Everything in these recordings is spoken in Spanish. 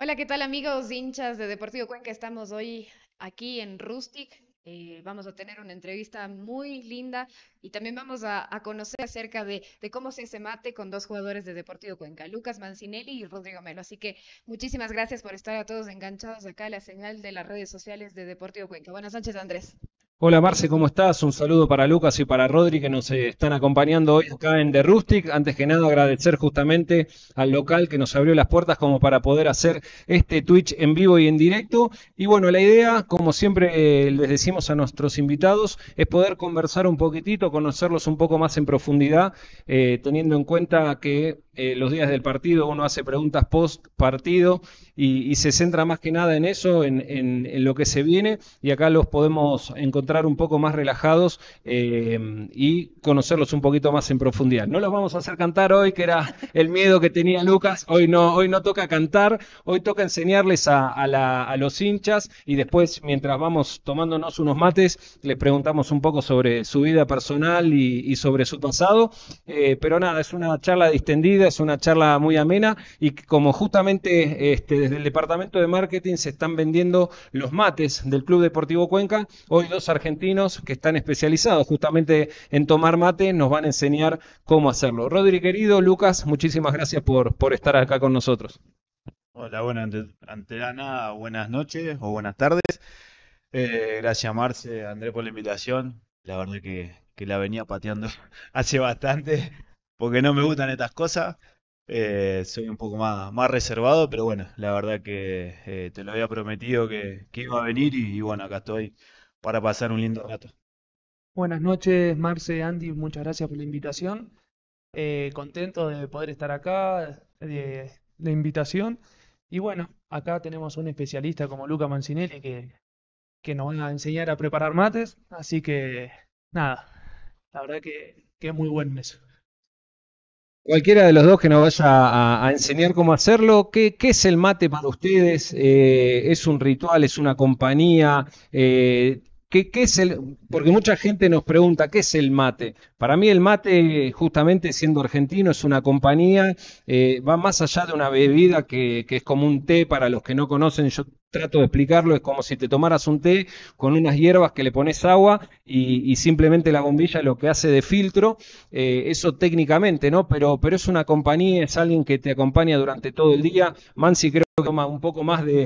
Hola, ¿qué tal amigos hinchas de Deportivo Cuenca? Estamos hoy aquí en Rustic. Eh, vamos a tener una entrevista muy linda y también vamos a, conocer acerca de, cómo se se mate con dos jugadores de Deportivo Cuenca, Lucas Mancinelli y Rodrigo Melo. Así que muchísimas gracias por estar a todos enganchados acá a la señal de las redes sociales de Deportivo Cuenca. Buenas noches, Andrés. Hola Marce, ¿cómo estás? Un saludo para Lucas y para Rodri que nos eh, están acompañando hoy acá en The Rustic. Antes que nada agradecer justamente al local que nos abrió las puertas como para poder hacer este Twitch en vivo y en directo. Y bueno, la idea, como siempre eh, les decimos a nuestros invitados, es poder conversar un poquitito, conocerlos un poco más en profundidad, eh, teniendo en cuenta que los días del partido uno hace preguntas post partido y, se centra más que nada en eso, en, lo que se viene y acá los podemos encontrar un poco más relajados eh, y conocerlos un poquito más en profundidad. No los vamos a hacer cantar hoy, que era el miedo que tenía Lucas, hoy no, hoy no toca cantar, hoy toca enseñarles a, los hinchas y después mientras vamos tomándonos unos mates, les preguntamos un poco sobre su vida personal y, sobre su pasado, eh, pero nada, es una charla distendida, es una charla muy amena y como justamente este, desde el departamento de marketing se están vendiendo los mates del Club Deportivo Cuenca. Hoy dos argentinos que están especializados justamente en tomar mate nos van a enseñar cómo hacerlo. Rodri, querido, Lucas, muchísimas gracias por, por estar acá con nosotros. Hola, bueno, ante, ante buenas noches o buenas tardes. Eh, gracias, Marce, André por la invitación. La verdad que, que la venía pateando hace bastante, porque no me gustan estas cosas. Eh, soy un poco más, reservado, pero bueno, la verdad que eh, te lo había prometido que, iba a venir y, bueno, acá estoy para pasar un lindo rato. Buenas noches, Marce, Andy, muchas gracias por la invitación. Eh, contento de poder estar acá, de la invitación. Y bueno, acá tenemos un especialista como Luca Mancinelli que, nos va a enseñar a preparar mates, así que nada, la verdad que, es muy buen mes. Cualquiera de los dos que nos vaya a, enseñar cómo hacerlo, ¿Qué, ¿qué, es el mate para ustedes? Eh, ¿Es un ritual? ¿Es una compañía? Eh, ¿qué, es el...? Porque mucha gente nos pregunta, ¿qué es el mate? Para mí el mate, justamente siendo argentino, es una compañía, eh, va más allá de una bebida que, es como un té para los que no conocen. Yo trato de explicarlo, es como si te tomaras un té con unas hierbas que le pones agua y, simplemente la bombilla lo que hace de filtro, eh, eso técnicamente, ¿no? Pero, pero es una compañía, es alguien que te acompaña durante todo el día. Mansi creo que toma un poco más de,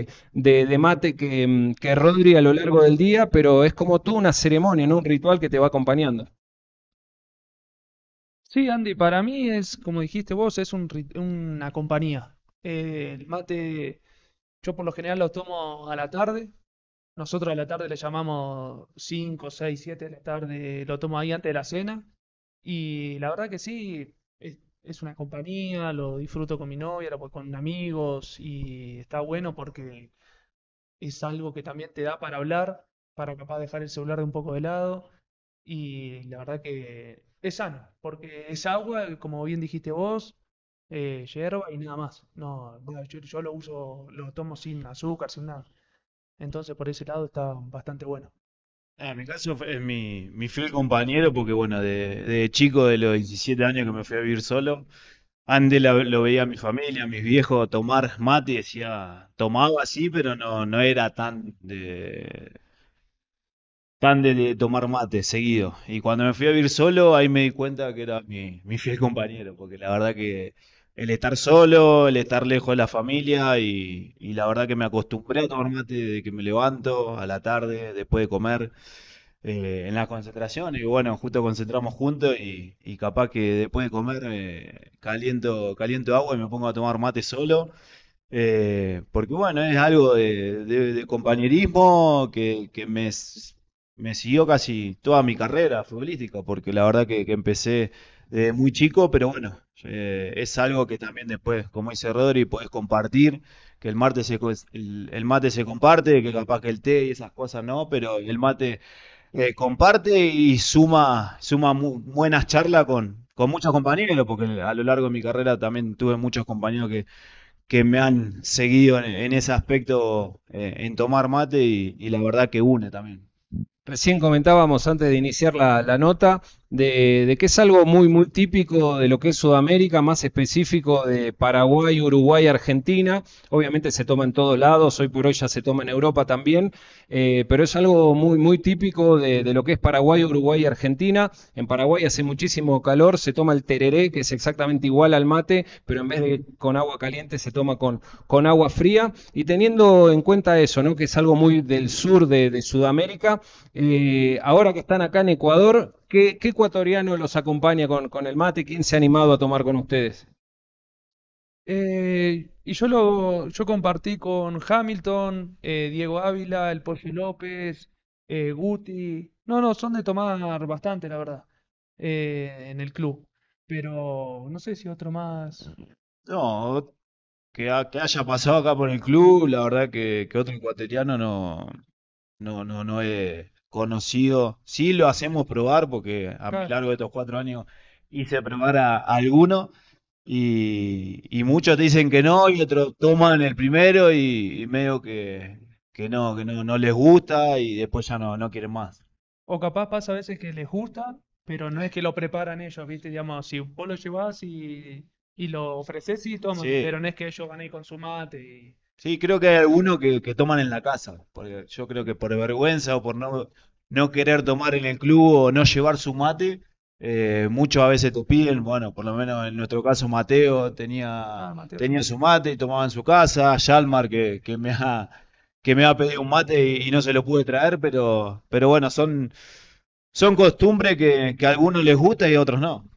mate que, mm, que, Rodri a lo largo del día, pero es como tú una ceremonia, ¿no? Un ritual que te va acompañando. Sí, Andy, para mí es, como dijiste vos, es una compañía. Eh, el mate yo por lo general lo tomo a la tarde. Nosotros a la tarde le llamamos 5, 6, 7 de la tarde, lo tomo ahí antes de la cena. Y la verdad que sí, es, una compañía, lo disfruto con mi novia, con amigos y está bueno porque es algo que también te da para hablar, para capaz dejar el celular de un poco de lado. Y la verdad que es sano, porque es agua, como bien dijiste vos, eh, hierba y nada más. No, yo, lo uso, lo tomo sin azúcar, sin nada. Entonces por ese lado está bastante bueno. Ah, en mi caso es eh, mi, mi fiel compañero, porque bueno, de, chico de los 17 años que me fui a vivir solo, antes lo veía a mi familia, a mis viejos tomar mate decía, tomaba así, pero no, no era tan de, tan de, tomar mate seguido. Y cuando me fui a vivir solo, ahí me di cuenta que era mi fiel compañero, porque la verdad que el estar solo, el estar lejos de la familia y, la verdad que me acostumbré a tomar mate desde que me levanto, a la tarde, después de comer, eh, en la concentración y bueno, justo concentramos juntos y, capaz que después de comer eh, caliento, caliento agua y me pongo a tomar mate solo. Eh, porque bueno, es algo de, compañerismo que, me, siguió casi toda mi carrera futbolística, porque la verdad que, que empecé muy chico, pero bueno, eh, es algo que también después, como dice Rodri, puedes compartir, que el, martes se, el, mate se comparte, que capaz que el té y esas cosas no, pero el mate eh, comparte y suma, suma buenas charlas con, con muchos compañeros, porque a lo largo de mi carrera también tuve muchos compañeros que, que me han seguido en, ese aspecto eh, en tomar mate y, y la verdad que une también. Recién comentábamos antes de iniciar la, nota de, que es algo muy, muy típico de lo que es Sudamérica, más específico de Paraguay, Uruguay, Argentina. Obviamente se toma en todos lados, hoy por hoy ya se toma en Europa también, eh, pero es algo muy, muy típico de, lo que es Paraguay, Uruguay Argentina. En Paraguay hace muchísimo calor, se toma el tereré, que es exactamente igual al mate, pero en vez de con agua caliente se toma con, con agua fría. Y teniendo en cuenta eso, ¿no? que es algo muy del sur de Sudamérica, eh, ahora que están acá en Ecuador, ¿qué, ecuatoriano los acompaña con, el mate? ¿Quién se ha animado a tomar con ustedes? Eh, y yo lo yo compartí con Hamilton, eh, Diego Ávila, el Pollo López, Guti. No, no, son de tomar bastante, la verdad, en el club. Pero no sé si otro más. No, que, haya pasado acá por el club, la verdad que, otro ecuatoriano no, no, no, no conocido. Sí lo hacemos probar porque a lo largo de estos cuatro años hice probar a, alguno. Y, muchos dicen que no y otros toman el primero y, medio que, no, que no, les gusta y después ya no, no quieren más. O capaz pasa a veces que les gusta, pero no es que lo preparan ellos, ¿viste? Digamos, si vos lo llevas y, lo ofreces, y toman, pero no es que ellos van ir con su mate y... Sí, creo que hay algunos que, toman en la casa, porque yo creo que por vergüenza o por no, no querer tomar en el club o no llevar su mate, eh, muchos a veces te piden, bueno, por lo menos en nuestro caso Mateo tenía, ah, tenía su mate y tomaba en su casa, Yalmar que, que me ha que me ha pedido un mate y, no se lo pude traer, pero, pero bueno, son, son costumbres que, que a algunos les gusta y a otros no.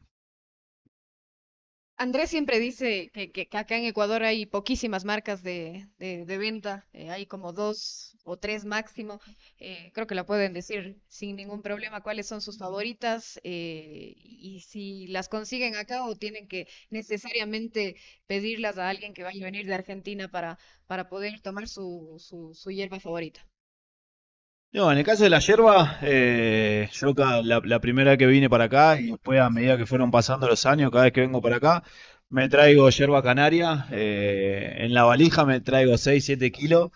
Andrés siempre dice que, acá en Ecuador hay poquísimas marcas de, venta, eh, hay como dos o tres máximo. Eh, creo que la pueden decir sin ningún problema cuáles son sus favoritas eh, y si las consiguen acá o tienen que necesariamente pedirlas a alguien que vaya a venir de Argentina para, para poder tomar su, su hierba favorita. No, en el caso de la yerba, eh, yo la, primera que vine para acá y después a medida que fueron pasando los años, cada vez que vengo para acá, me traigo yerba canaria. Eh, en la valija me traigo 6-7 kilos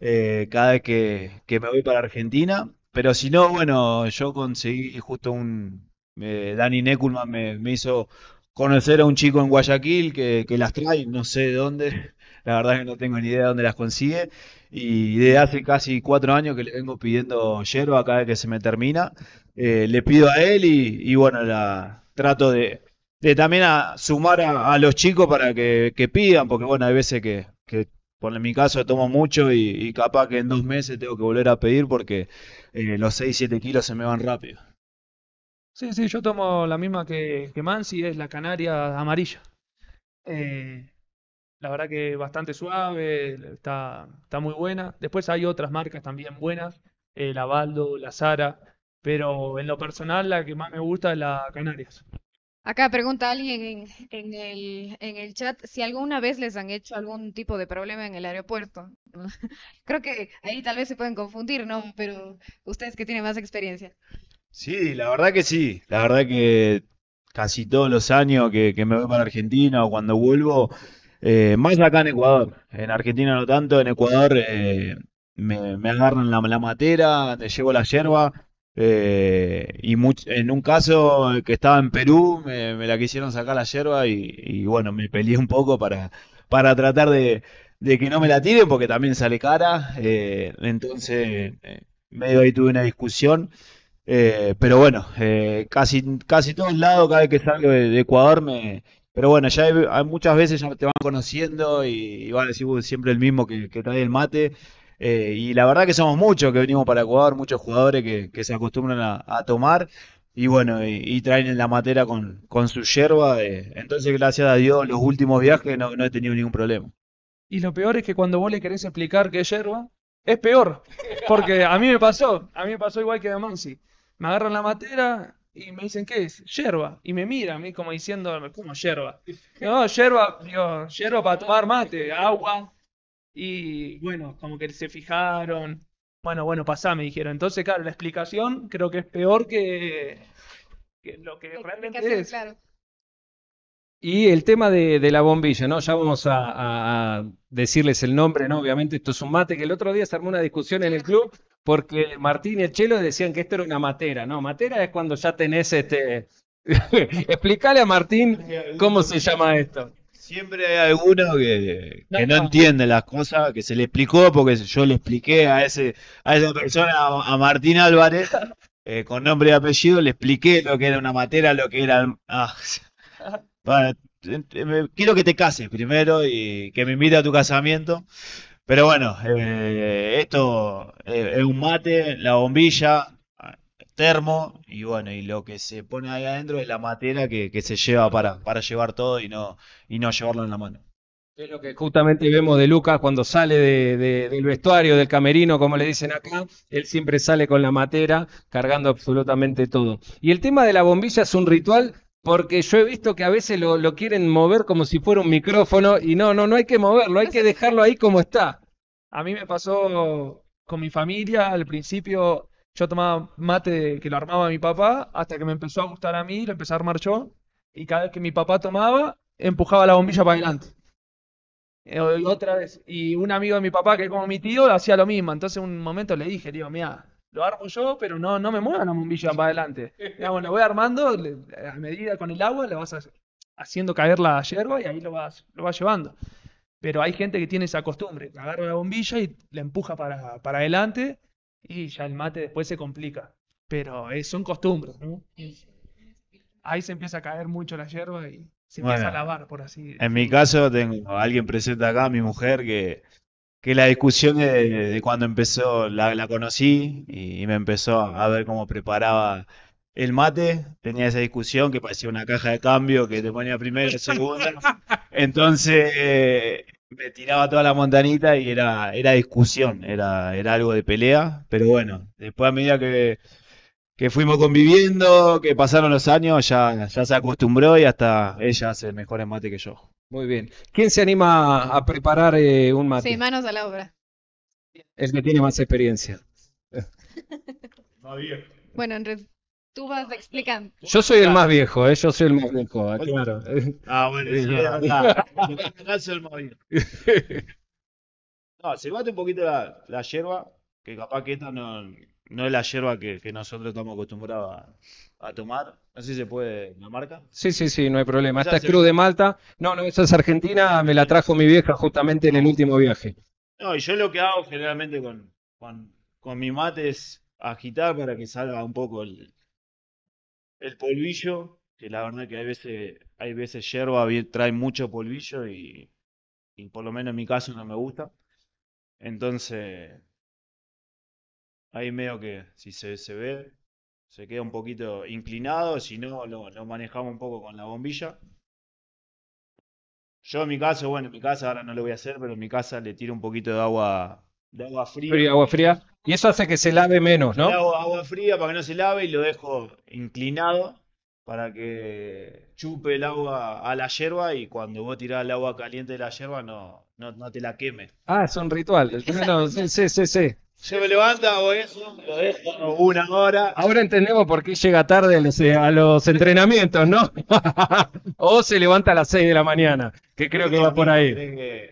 eh, cada vez que, me voy para Argentina. Pero si no, bueno, yo conseguí justo un... Dani Neculman me, hizo conocer a un chico en Guayaquil que, que las trae, no sé dónde, la verdad es que no tengo ni idea dónde las consigue y de hace casi cuatro años que le vengo pidiendo hierba cada vez que se me termina. Eh, le pido a él y, bueno, la, trato de, también a sumar a, los chicos para que, pidan, porque bueno, hay veces que, que por mi caso tomo mucho y, capaz que en dos meses tengo que volver a pedir porque eh, los 6-7 kilos se me van rápido. Sí, sí, yo tomo la misma que, que Mansi, es la canaria amarilla. Eh, la verdad que bastante suave, está, está muy buena. Después hay otras marcas también buenas, eh, la Baldo, la Sara, pero en lo personal la que más me gusta es la Canarias. Acá pregunta alguien en, el, chat si alguna vez les han hecho algún tipo de problema en el aeropuerto. Creo que ahí tal vez se pueden confundir, ¿no? Pero ustedes que tienen más experiencia. Sí, la verdad que sí. La verdad que casi todos los años que, que me voy para Argentina o cuando vuelvo, eh, más acá en Ecuador. En Argentina no tanto, en Ecuador eh, me, agarran la, la, matera, te llevo la yerba. Eh, y en un caso que estaba en Perú, me, la quisieron sacar la yerba y, bueno, me peleé un poco para, para tratar de, que no me la tiren porque también sale cara. entonces, medio ahí tuve una discusión. pero bueno, casi, casi todos lados, cada vez que salgo de, Ecuador me, pero bueno, ya hay, muchas veces ya te van conociendo y, van a decir siempre el mismo que, trae el mate. Eh, y la verdad que somos muchos que venimos para jugar, muchos jugadores que, se acostumbran a, tomar y bueno, y, traen la matera con, su yerba. Eh. Entonces, gracias a Dios, los últimos viajes no, he tenido ningún problema. Y lo peor es que cuando vos le querés explicar qué es yerba, es peor. Porque a mí me pasó, a mí me pasó igual que a Mansi. Me agarran la matera, y me dicen, ¿qué es? Yerba. Y me mira a mí como diciendo, ¿cómo yerba? No, yerba, digo, yerba para tomar mate, agua. Y bueno, como que se fijaron. Bueno, bueno, pasá, me dijeron. Entonces, claro, la explicación creo que es peor que, lo que realmente es. Y el tema de, la bombilla, ¿no? Ya vamos a, a, decirles el nombre, ¿no? Obviamente esto es un mate, que el otro día se armó una discusión en el club porque Martín y Chelo decían que esto era una matera, ¿no? Matera es cuando ya tenés este. Explicale a Martín cómo se llama esto. Siempre hay alguno que, no, entiende las cosas, que se le explicó, porque yo le expliqué a ese, a esa persona, a, Martín Álvarez, eh, con nombre y apellido, le expliqué lo que era una matera, lo que era. Ah, quiero que te cases primero y que me invite a tu casamiento. Pero bueno, eh, esto eh, es un mate, la bombilla, termo y bueno, y lo que se pone ahí adentro es la materia que, se lleva para, para llevar todo y no, y no llevarlo en la mano. Es lo que justamente vemos de Lucas cuando sale del vestuario, del camerino, como le dicen acá. Él siempre sale con la matera, cargando absolutamente todo. Y el tema de la bombilla es un ritual porque yo he visto que a veces lo, quieren mover como si fuera un micrófono y no, no, no hay que moverlo, hay que dejarlo ahí como está. A mí me pasó con mi familia, al principio yo tomaba mate que lo armaba mi papá, hasta que me empezó a gustar a mí, lo empezó a armar yo, y cada vez que mi papá tomaba, empujaba la bombilla para adelante. Eh, y otra vez, y un amigo de mi papá, que es como mi tío, hacía lo mismo, entonces un momento le dije, digo, mira, lo armo yo, pero no, no me muevan la bombilla para adelante. Digamos, lo voy armando a medida con el agua, le vas haciendo caer la hierba y ahí lo vas, lo vas llevando. Pero hay gente que tiene esa costumbre, agarra la bombilla y la empuja para, adelante y ya el mate después se complica. Pero es, son costumbres, Ahí se empieza a caer mucho la hierba y se empieza a lavar, por así En mi caso, tengo a alguien presente acá, mi mujer, que que la discusión de, cuando empezó, la, conocí y, me empezó a ver cómo preparaba el mate. Tenía esa discusión que parecía una caja de cambio que te ponía primero, y segunda. Entonces eh, me tiraba toda la montanita y era, era discusión, era, era algo de pelea. Pero bueno, después a medida que que fuimos conviviendo, que pasaron los años, ya, ya se acostumbró y hasta ella hace mejores mate que yo. Muy bien. ¿Quién se anima a preparar eh, un mate? Sí, manos a la obra. El que tiene más experiencia. Bueno, Andrés, tú vas explicando. Yo soy el más viejo, ¿eh? yo soy el más viejo, eh, claro. Ah, bueno, sí, Yo este soy el más viejo. No, se bate un poquito la, la hierba, que capaz que esta no, no es la hierba que, nosotros estamos acostumbrados a, tomar. No sé si se puede la marca. Sí, sí, sí, no hay problema. Esta es Cruz de Malta. No, no, esa es Argentina, me la trajo mi vieja justamente en el último viaje. No, y yo lo que hago generalmente con, con, mi mate es agitar para que salga un poco el, el polvillo, que la verdad que hay veces, hay veces yerba trae mucho polvillo y, y por lo menos en mi caso no me gusta. Entonces, ahí medio que si se, ve, se queda un poquito inclinado, si no, lo, manejamos un poco con la bombilla. Yo en mi caso, bueno, en mi casa ahora no lo voy a hacer, pero en mi casa le tiro un poquito de agua, de agua fría. agua fría. Y eso hace que se lave menos, ¿no? Agua, fría para que no se lave y lo dejo inclinado para que chupe el agua a la hierba y cuando vos tirás el agua caliente de la hierba no, no, no te la queme. Ah, es un ritual. sí, sí, sí se me levanta o eso, lo una hora. Ahora entendemos por qué llega tarde a los eh, entrenamientos, ¿no? o se levanta a las 6 de la mañana, que creo que va por ahí.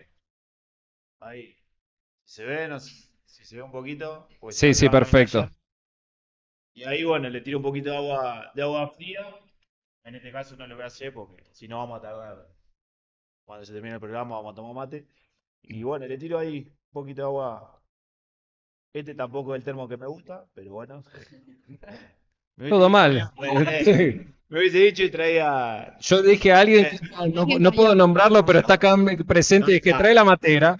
Ahí. ¿Se ve? No si se ve un poquito. Pues sí, sí, perfecto. Y ahí, bueno, le tiro un poquito de agua, de agua fría. En este caso no lo voy a hacer porque si no vamos a tardar. Cuando se termine el programa vamos a tomar mate. Y bueno, le tiro ahí un poquito de agua este tampoco es el termo que me gusta, pero bueno. Todo mal. Me hubiese dicho y traía. Yo dije a alguien, no, puedo nombrarlo, pero está acá presente, que ah. trae la matera.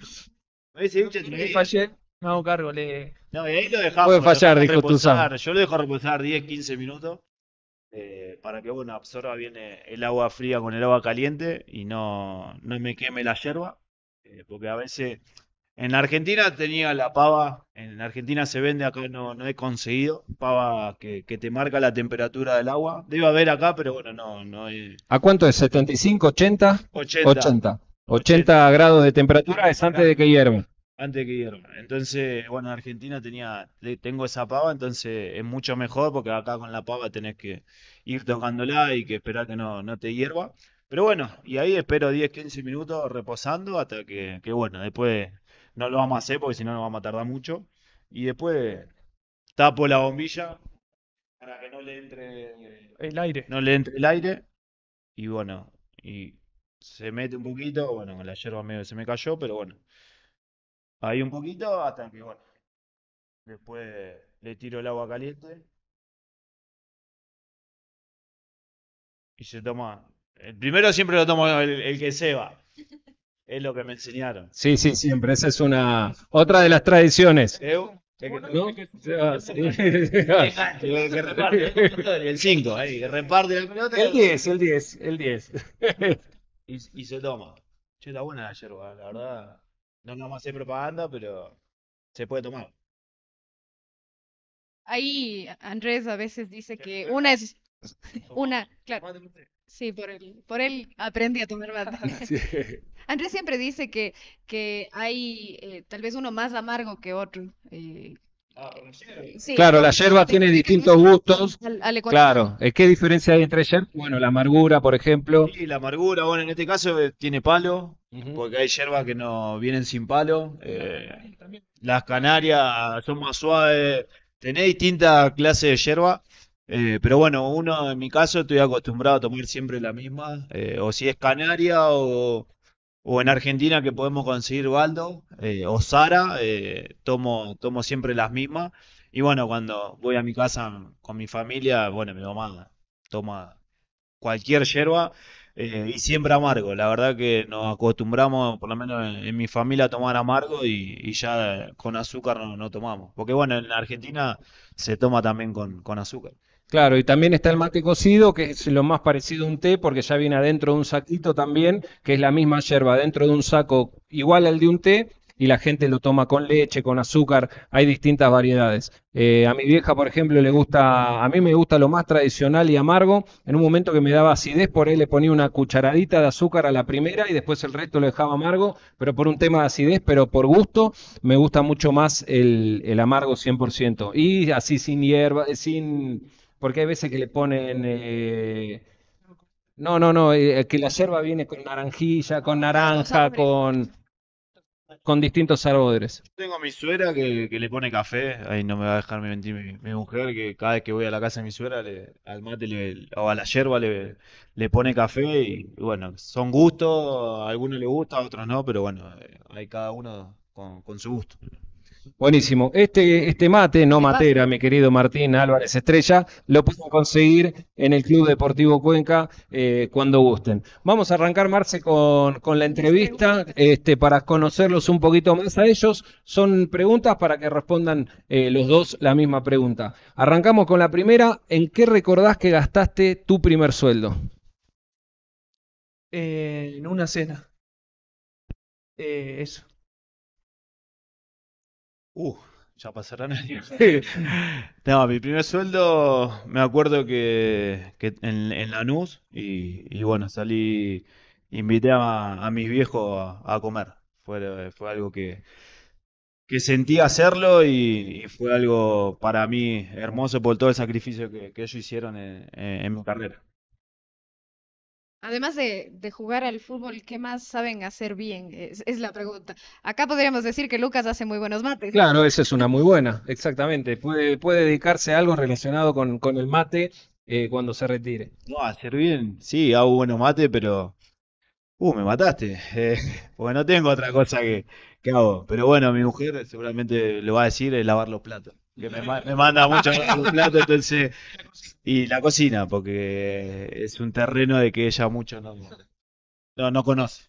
Me hubiese dicho y traía. Fallé, me hago cargo, le. No, y ahí lo dejamos. Puede fallar, dijo Yo lo dejo reposar 10, 15 minutos. Eh, para que bueno absorba bien eh, el agua fría con el agua caliente y no, me queme la yerba. Eh, porque a veces en Argentina tenía la pava, en Argentina se vende, acá no, he conseguido, pava que, te marca la temperatura del agua. Debe haber acá, pero bueno, no. hay... ¿A cuánto es? ¿75, 80? 80. 80. grados de temperatura es antes de que hierva. Antes de que hierva. Entonces, bueno, en Argentina tenía, tengo esa pava, entonces es mucho mejor porque acá con la pava tenés que ir tocándola y que esperar que no, te hierva. Pero bueno, y ahí espero 10, 15 minutos reposando hasta que, que bueno, después no lo vamos a hacer porque si no nos vamos a tardar mucho. Y después tapo la bombilla para que no le entre el aire. No le entre el aire. Y bueno, y se mete un poquito. Bueno, la hierba medio se me cayó, pero bueno. Ahí un poquito hasta que bueno. Después le tiro el agua caliente. Y se toma. El primero siempre lo tomo el que se va. Es lo que me enseñaron. Sí, sí, siempre. Esa es una otra de las tradiciones. El 5, ahí, El 10, el 10, el 10. Y, se toma. Che, está buena la yerba, la verdad. No nos hacer propaganda, pero se puede tomar. Ahí Andrés a veces dice que una es Una, claro. Sí, por él, por aprendí a tomar mate. Andrés siempre dice que, que hay eh, tal vez uno más amargo que otro. Eh, ah, claro, la yerba tiene distintos gustos. claro claro, eh, ¿qué diferencia hay entre yerba? Bueno, la amargura, por ejemplo. Sí, la amargura, bueno, en este caso tiene palo, porque hay hierbas que no vienen sin palo. las canarias son más suaves. Tenés distintas clases de yerba. Eh, pero bueno, uno en mi caso estoy acostumbrado a tomar siempre la misma, eh, o si es Canaria o, en Argentina que podemos conseguir Baldo eh, o Sara, tomo, siempre las mismas. Y bueno, cuando voy a mi casa con mi familia, bueno, mi mamá toma cualquier yerba y siempre amargo. La verdad que nos acostumbramos, por lo menos en, mi familia, a tomar amargo y, ya con azúcar no, tomamos. Porque bueno, en Argentina se toma también con azúcar. Claro, y también está el mate cocido, que es lo más parecido a un té, porque ya viene adentro de un saquito también, que es la misma hierba dentro de un saco igual al de un té, y la gente lo toma con leche, con azúcar, hay distintas variedades. Eh, a mi vieja, por ejemplo, le gusta, a mí me gusta lo más tradicional y amargo. En un momento que me daba acidez, por ahí le ponía una cucharadita de azúcar a la primera y después el resto lo dejaba amargo, pero por un tema de acidez, pero por gusto, me gusta mucho más el, el amargo 100%. Y así sin hierba, eh, sin porque hay veces que le ponen... Eh, no, no, no, eh, que la yerba viene con naranjilla, con naranja, con, con distintos sabores. Tengo a mi suegra que, le pone café, ahí no me va a dejar mentir mi, mujer, que cada vez que voy a la casa de mi suegra, al mate le- o a la yerba le, pone café y, bueno, son gustos, a algunos le gusta, a otros no, pero bueno, eh, hay cada uno con su gusto. Buenísimo. Este, este mate, no este matera, mi querido Martín Álvarez Estrella, lo pueden conseguir en el Club Deportivo Cuenca eh, cuando gusten. Vamos a arrancar, Marce, con, la entrevista este, para conocerlos un poquito más a ellos. Son preguntas para que respondan eh, los dos la misma pregunta. Arrancamos con la primera. ¿En qué recordás que gastaste tu primer sueldo? Eh, en una cena. eso. Uh, ya pasarán años. no, mi primer sueldo, me acuerdo que, en, la Lanús, y, bueno, salí, invité a, mis viejos a, comer. Fue, algo que, sentí hacerlo y, fue algo para mí hermoso por todo el sacrificio que, ellos hicieron en mi carrera. Además de, jugar al fútbol, ¿qué más saben hacer bien? Es, la pregunta. Acá podríamos decir que Lucas hace muy buenos mates. Claro, esa es una muy buena, exactamente. Puede, dedicarse a algo relacionado con, el mate eh, cuando se retire. No, hacer bien, sí, hago buenos mates, pero... Uh, me mataste. Eh, porque no tengo otra cosa que, hago. Pero bueno, mi mujer seguramente le va a decir, lavar los platos que me, manda mucho plato entonces. Y la cocina, porque es un terreno de que ella mucho no, no, conoce.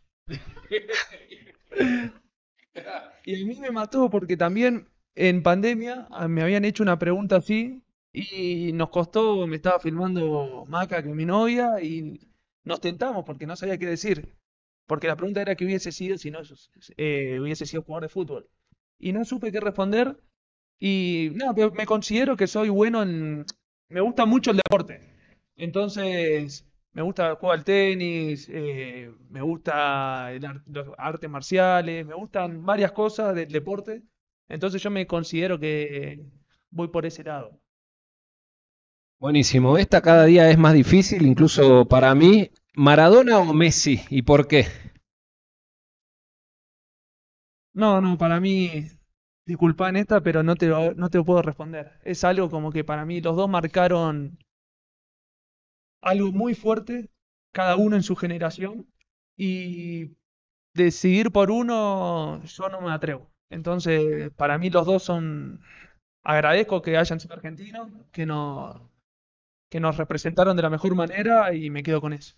Y a mí me mató porque también en pandemia ah, me habían hecho una pregunta así y nos costó, me estaba filmando Maca, que mi novia, y nos tentamos porque no sabía qué decir. Porque la pregunta era que hubiese sido si no eh, hubiese sido jugador de fútbol. Y no supe qué responder y no, me considero que soy bueno en... Me gusta mucho el deporte. Entonces, me gusta jugar al tenis, eh, me gusta los artes marciales, me gustan varias cosas del deporte. Entonces yo me considero que voy por ese lado. Buenísimo. Esta cada día es más difícil, incluso para mí. ¿Maradona o Messi? ¿Y por qué? No, no, para mí disculpa en esta, pero no te, no te puedo responder. Es algo como que para mí los dos marcaron algo muy fuerte, cada uno en su generación, y decidir por uno yo no me atrevo. Entonces, para mí los dos son... Agradezco que hayan sido argentinos, que, no, que nos representaron de la mejor manera y me quedo con eso.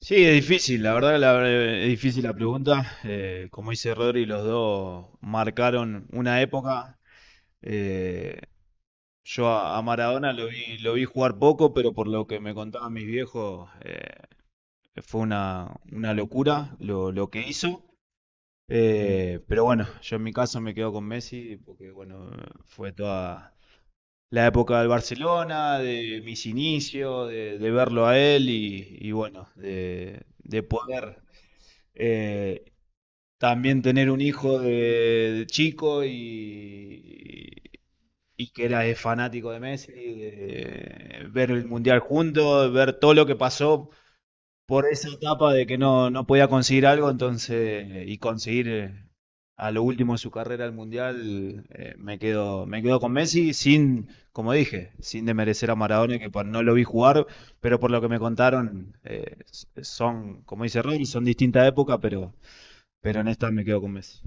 Sí, es difícil, la verdad eh, es difícil la pregunta. Eh, como dice Rodri, los dos marcaron una época. Eh, yo a, Maradona lo vi, lo vi jugar poco, pero por lo que me contaban mis viejos, fue una, locura lo, lo que hizo. pero bueno, yo en mi caso me quedo con Messi porque bueno, fue toda, la época del Barcelona, de mis inicios, de, verlo a él y, bueno, de, poder eh, también tener un hijo de, chico y, que era fanático de Messi, ver el Mundial juntos, ver todo lo que pasó por esa etapa de que no, no podía conseguir algo entonces y conseguir eh, a lo último de su carrera al Mundial, eh, me, quedo, me quedo con Messi sin, como dije, sin demerecer a Maradona, que no lo vi jugar, pero por lo que me contaron, eh, son, como dice son distintas épocas, pero, pero en esta me quedo con Messi.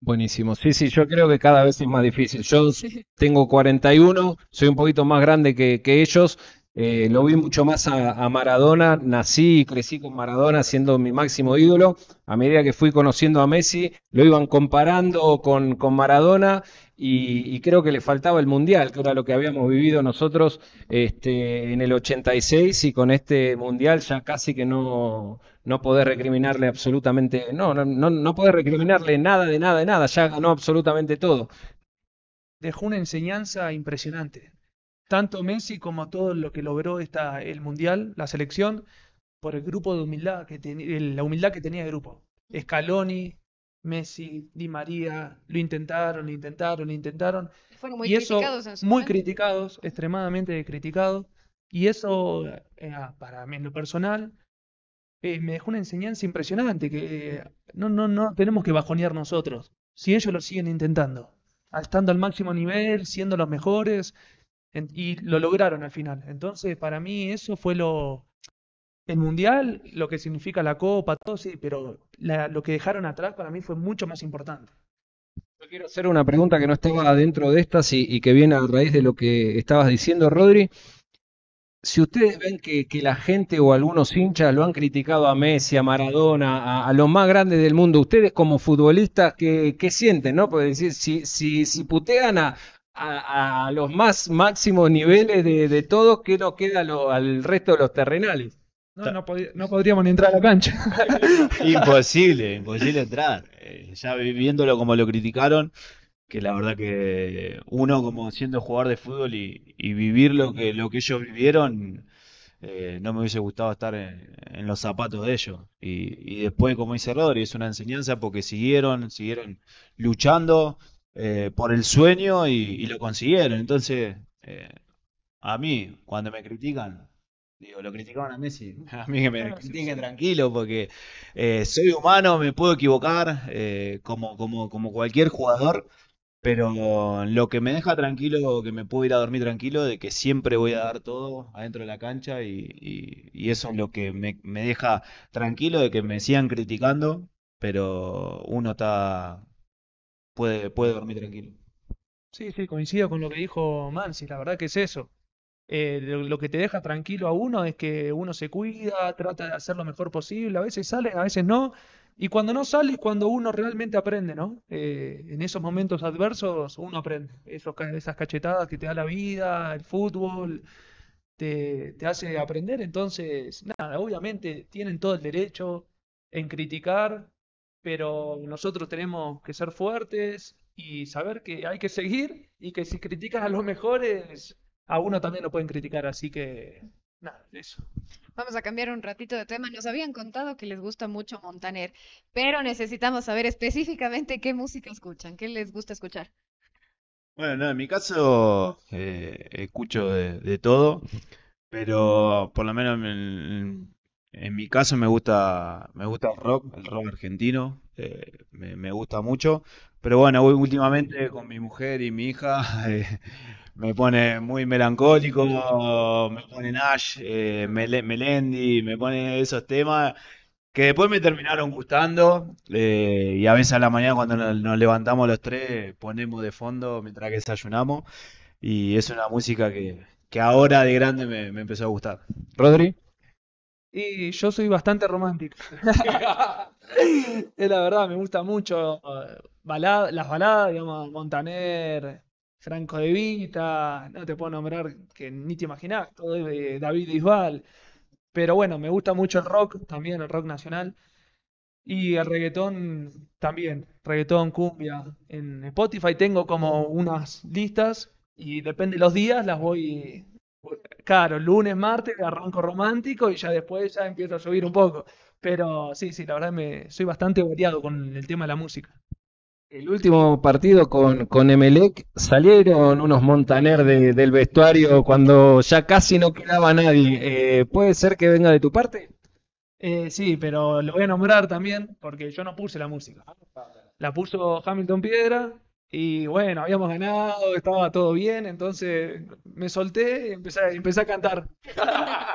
Buenísimo, sí, sí, yo creo que cada vez es más difícil. Yo tengo 41, soy un poquito más grande que, que ellos eh, lo vi mucho más a, Maradona, nací y crecí con Maradona siendo mi máximo ídolo. A medida que fui conociendo a Messi, lo iban comparando con, con Maradona y, creo que le faltaba el Mundial, que era lo que habíamos vivido nosotros este, en el 86 y con este Mundial ya casi que no, no podés recriminarle absolutamente, no, no, no, no podés recriminarle nada de nada de nada, ya ganó absolutamente todo. Dejó una enseñanza impresionante tanto Messi como todo lo que logró esta, el Mundial, la selección, por el grupo de humildad que la humildad que tenía el grupo. Scaloni, Messi, Di María, lo intentaron, lo intentaron, lo intentaron. Fueron muy y criticados eso, Muy criticados, extremadamente criticados. Y eso, eh, ah, para mí en lo personal, eh, me dejó una enseñanza impresionante, que no, no, no tenemos que bajonear nosotros, si ellos lo siguen intentando, estando al máximo nivel, siendo los mejores, y lo lograron al final. Entonces, para mí eso fue lo... El Mundial, lo que significa la Copa, todo sí, pero lo que dejaron atrás para mí fue mucho más importante. Yo quiero hacer una pregunta que no estaba dentro de estas y, que viene a raíz de lo que estabas diciendo, Rodri si ustedes ven que, la gente o algunos hinchas lo han criticado a Messi, a Maradona, a, los más grandes del mundo, ustedes como futbolistas, ¿qué, sienten? ¿no? Porque decir, si, si, si putean a, a, los más máximos niveles de, todos que no queda al resto de los terrenales. No, podríamos ni entrar a la cancha. imposible, imposible entrar. Eh, ya viéndolo como lo criticaron, que la verdad que uno como siendo jugador de fútbol y, vivir lo que, lo que ellos vivieron, eh, no me hubiese gustado estar en, los zapatos de ellos. Y, y, después, como dice Rodri, es una enseñanza porque siguieron, siguieron luchando, eh, por el sueño y, lo consiguieron. Entonces, eh, a mí, cuando me critican, digo, lo criticaban a Messi, a mí que me tranquilo, porque eh, soy humano, me puedo equivocar, como, como, como cualquier jugador. Pero lo que me deja tranquilo, que me puedo ir a dormir tranquilo, de que siempre voy a dar todo adentro de la cancha y, eso es lo que me, me deja tranquilo, de que me sigan criticando, pero uno está puede, dormir tranquilo. Sí, sí, coincido con lo que dijo Mansi, la verdad que es eso. Eh, lo, que te deja tranquilo a uno es que uno se cuida, trata de hacer lo mejor posible, a veces sale, a veces no, y cuando no sale es cuando uno realmente aprende, ¿no? Eh, en esos momentos adversos uno aprende, esas cachetadas que te da la vida, el fútbol, te, te hace aprender, entonces, nada, obviamente tienen todo el derecho en criticar, pero nosotros tenemos que ser fuertes y saber que hay que seguir y que si criticas a los mejores, a uno también lo pueden criticar, así que nada, eso. Vamos a cambiar un ratito de tema. Nos habían contado que les gusta mucho Montaner, pero necesitamos saber específicamente qué música escuchan, qué les gusta escuchar. Bueno, en mi caso eh, escucho de, todo, pero por lo menos en mi caso me gusta, me gusta el rock, el rock argentino, eh, me, gusta mucho. Pero bueno, últimamente con mi mujer y mi hija eh, me pone muy melancólico, me pone Nash, eh, Melendi, me pone esos temas que después me terminaron gustando eh, y a veces a la mañana cuando nos, levantamos los tres ponemos de fondo mientras que desayunamos y es una música que, que ahora de grande me, me empezó a gustar. Rodri. Y yo soy bastante romántico. es la verdad, me gusta mucho eh, las baladas, digamos, Montaner, Franco de Vita, no te puedo nombrar que ni te imaginás, todo de David Isbal, Pero bueno, me gusta mucho el rock, también el rock nacional. Y el reggaetón también, reggaetón, cumbia. En Spotify tengo como unas listas y depende de los días las voy Claro, lunes, martes arranco romántico y ya después ya empiezo a subir un poco. Pero sí, sí, la verdad me soy bastante variado con el tema de la música. El último partido con, con Emelec salieron unos montaner del vestuario cuando ya casi no quedaba nadie. Eh, ¿puede ser que venga de tu parte? Eh, sí, pero lo voy a nombrar también porque yo no puse la música. La puso Hamilton Piedra y bueno, habíamos ganado, estaba todo bien, entonces me solté y empecé, a cantar.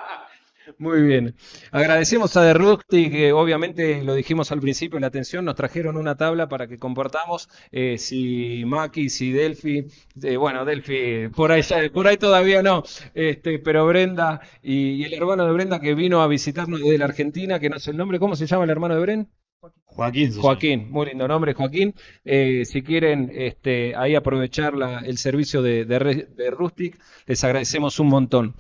Muy bien. Agradecemos a The Rusty, que obviamente lo dijimos al principio en la atención, nos trajeron una tabla para que comportamos, eh, si Maki, si Delphi, eh, bueno, Delphi, por ahí, por ahí todavía no, este, pero Brenda y, el hermano de Brenda que vino a visitarnos desde la Argentina, que no sé el nombre, ¿cómo se llama el hermano de Brenda? Joaquín. Joaquín, muy lindo nombre, Joaquín. Eh, si quieren este, ahí aprovechar el servicio de, Rustic, les agradecemos un montón.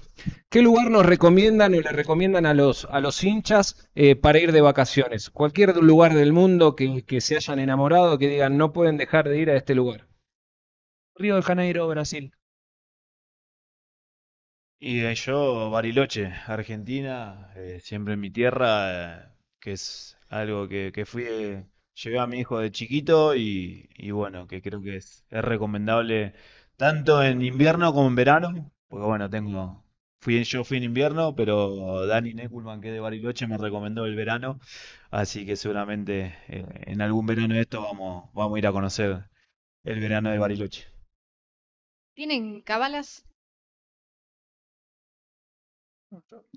¿Qué lugar nos recomiendan o le recomiendan a los, a los hinchas eh, para ir de vacaciones? Cualquier lugar del mundo que, se hayan enamorado, que digan no pueden dejar de ir a este lugar. Río de Janeiro, Brasil. Y eh, yo, Bariloche, Argentina, siempre en mi tierra, que es algo que, fui, eh, llevé a mi hijo de chiquito y, bueno, que creo que es, recomendable tanto en invierno como en verano, porque bueno, tengo, fui, yo fui en invierno, pero Dani Neculman, que es de Bariloche, me recomendó el verano, así que seguramente eh, en algún verano de esto vamos, vamos a ir a conocer el verano de Bariloche. ¿Tienen cabalas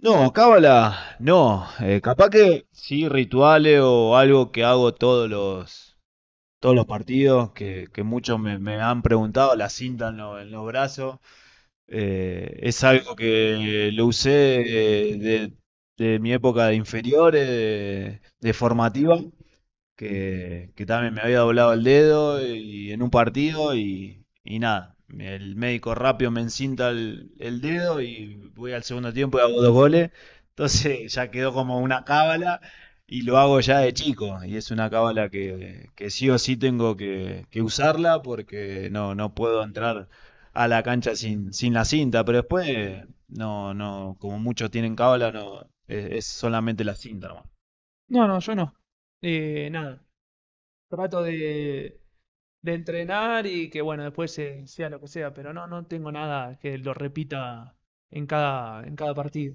no, cábala, no. Eh, capaz que sí, rituales o algo que hago todos los todos los partidos, que, muchos me, han preguntado, la cinta en, los brazos. Eh, es algo que lo usé eh, de, mi época de inferiores, de, formativa, que, también me había doblado el dedo y, en un partido y nada el médico rápido me encinta el, dedo y voy al segundo tiempo y hago dos goles. Entonces ya quedó como una cábala y lo hago ya de chico. Y es una cábala que, que sí o sí tengo que, usarla porque no, no puedo entrar a la cancha sin, sin la cinta. Pero después, no, no, como muchos tienen cábala, no, es, solamente la cinta, No, no, yo no. Eh, nada. Trato de, de entrenar y que bueno, después sea, lo que sea, pero no, no tengo nada que lo repita en cada, en cada partido.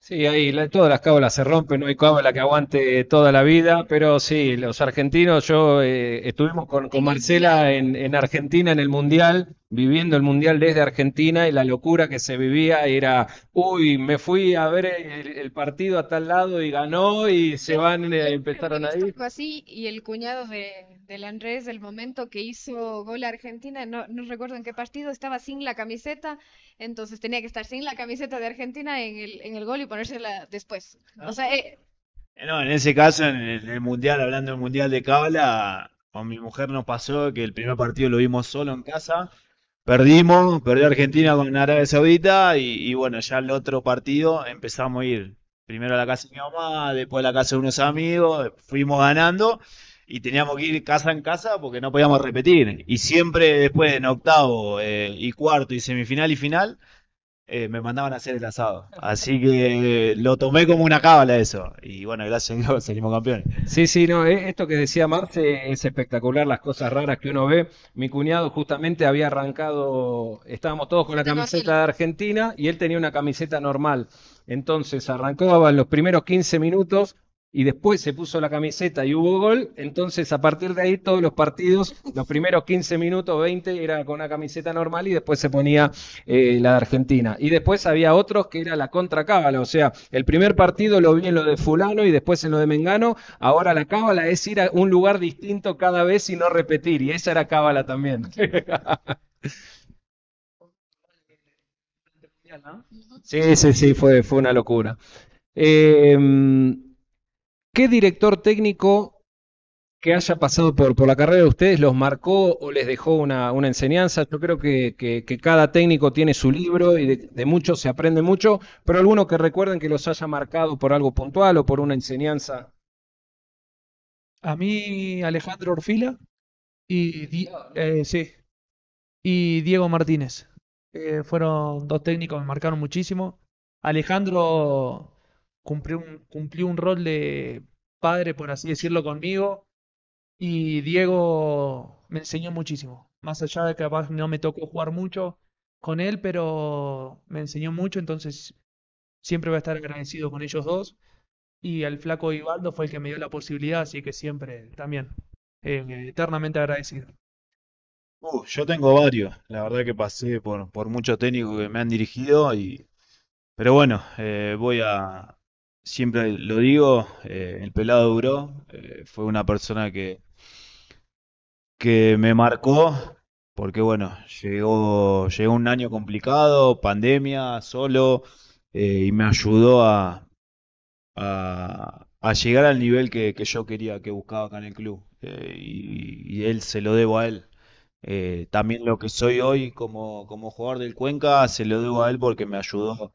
Sí, ahí todas las cábalas se rompen, no hay cábala que aguante toda la vida, pero sí, los argentinos, yo eh, estuvimos con, Marcela en, Argentina en el Mundial viviendo el Mundial desde Argentina y la locura que se vivía era, uy, me fui a ver el, partido a tal lado y ganó y se van, a eh, empezaron a ir. Así, y el cuñado de, del Andrés, del momento que hizo gol a Argentina, no, no recuerdo en qué partido, estaba sin la camiseta, entonces tenía que estar sin la camiseta de Argentina en el, gol y ponérsela después. Ah. O sea, eh, eh, en ese caso, en el, Mundial, hablando del Mundial de Cábala Con mi mujer nos pasó que el primer partido lo vimos solo en casa Perdimos, perdió Argentina con Arabia Saudita y, bueno, ya el otro partido empezamos a ir primero a la casa de mi mamá, después a la casa de unos amigos, fuimos ganando y teníamos que ir casa en casa porque no podíamos repetir. Y siempre después en octavo eh, y cuarto y semifinal y final eh, me mandaban a hacer el asado. Así que eh, lo tomé como una cábala eso. Y bueno, gracias a Dios salimos campeones. Sí, sí, no, eh, esto que decía Marce es espectacular, las cosas raras que uno ve. Mi cuñado justamente había arrancado, estábamos todos con la este camiseta de Argentina y él tenía una camiseta normal. Entonces arrancaba en los primeros 15 minutos, y después se puso la camiseta y hubo gol, entonces a partir de ahí todos los partidos, los primeros 15 minutos, 20, era con una camiseta normal y después se ponía eh, la de Argentina. Y después había otros que era la contra cábala, o sea, el primer partido lo vi en lo de fulano y después en lo de Mengano, ahora la cábala es ir a un lugar distinto cada vez y no repetir, y esa era cábala también. sí, sí, sí, fue, fue una locura. Eh, ¿Qué director técnico que haya pasado por, por la carrera de ustedes los marcó o les dejó una, una enseñanza? Yo creo que, cada técnico tiene su libro y de, muchos se aprende mucho, pero ¿alguno que recuerden que los haya marcado por algo puntual o por una enseñanza. A mí Alejandro Orfila y, eh, sí, y Diego Martínez. Eh, fueron dos técnicos, me marcaron muchísimo. Alejandro cumplió un, rol de padre, por así decirlo, conmigo. Y Diego me enseñó muchísimo. Más allá de que capaz no me tocó jugar mucho con él, pero me enseñó mucho, entonces siempre voy a estar agradecido con ellos dos. Y al flaco Ibaldo fue el que me dio la posibilidad, así que siempre también, eh, eternamente agradecido. Uh, yo tengo varios, la verdad que pasé por, por muchos técnicos que me han dirigido, y pero bueno, eh, voy a, siempre lo digo, eh, el pelado duró, eh, fue una persona que, que me marcó, porque bueno, llegó, llegó un año complicado, pandemia, solo, eh, y me ayudó a, a, llegar al nivel que, yo quería, que buscaba acá en el club, y, él se lo debo a él. también lo que soy hoy como, como jugador del Cuenca se lo debo a él porque me ayudó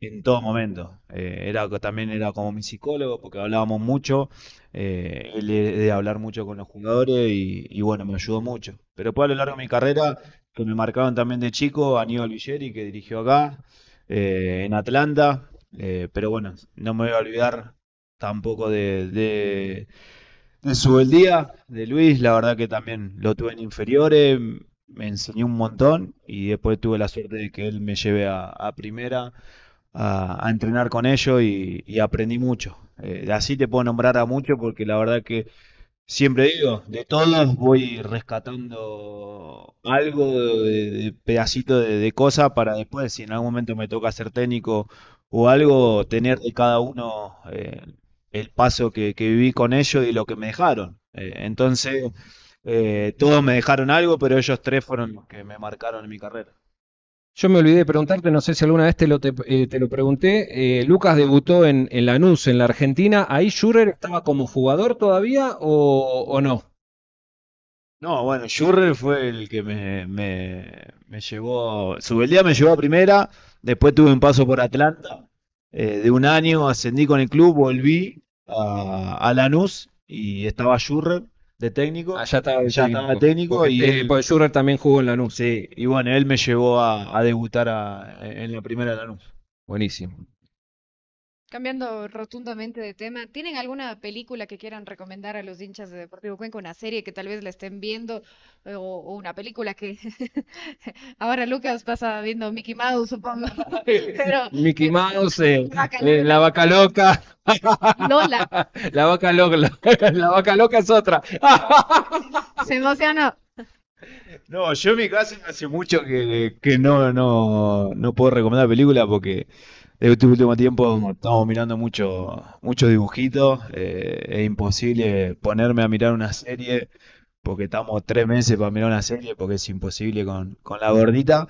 en todo momento. Eh, era, también era como mi psicólogo porque hablábamos mucho, eh, él de hablar mucho con los jugadores y, bueno, me ayudó mucho. Pero después a lo largo de mi carrera, que me marcaron también de chico, Aníbal Villeri, que dirigió acá, eh, en Atlanta. pero bueno, no me voy a olvidar tampoco de, de, su día, de Luis, la verdad que también lo tuve en inferiores, me enseñó un montón y después tuve la suerte de que él me lleve a primera a, entrenar con ellos y, aprendí mucho. Eh, así te puedo nombrar a muchos porque la verdad que siempre digo, de todos voy rescatando algo, de, pedacito de, de cosa para después, si en algún momento me toca ser técnico o algo, tener de cada uno eh, el paso que, viví con ellos y lo que me dejaron. Eh, entonces, todos me dejaron algo, pero ellos tres fueron los que me marcaron en mi carrera. Yo me olvidé de preguntarte, no sé si alguna vez te lo, te, eh, lo pregunté. Eh, Lucas debutó en, en, Lanús, en la Argentina. ¿Ahí Schurer estaba como jugador todavía o, no? No, bueno, Schurer fue el que me, llevó, me llevó. día, me llevó a primera. Después tuve un paso por Atlanta. Eh, de un año ascendí con el club, volví a, a Lanús y estaba Schurrer de técnico. Allá ah, estaba, ya estaba técnico. y el también jugó en Lanús. Sí, y bueno, él me llevó a, a debutar en la primera de Lanús. Buenísimo. Cambiando rotundamente de tema, ¿tienen alguna película que quieran recomendar a los hinchas de Deportivo Cuenca? Una serie que tal vez la estén viendo eh, o, una película que ahora Lucas pasa viendo Mickey Mouse, supongo. Mickey eh, Mouse, eh, la vaca loca. Lola. La vaca loca, la, vaca loca es otra. Se emocionó. No, yo en mi caso hace mucho que, que no, no, no puedo recomendar película porque de este último tiempo estamos mirando mucho, mucho dibujitos. Eh, es imposible ponerme a mirar una serie porque estamos tres meses para mirar una serie porque es imposible con, la gordita.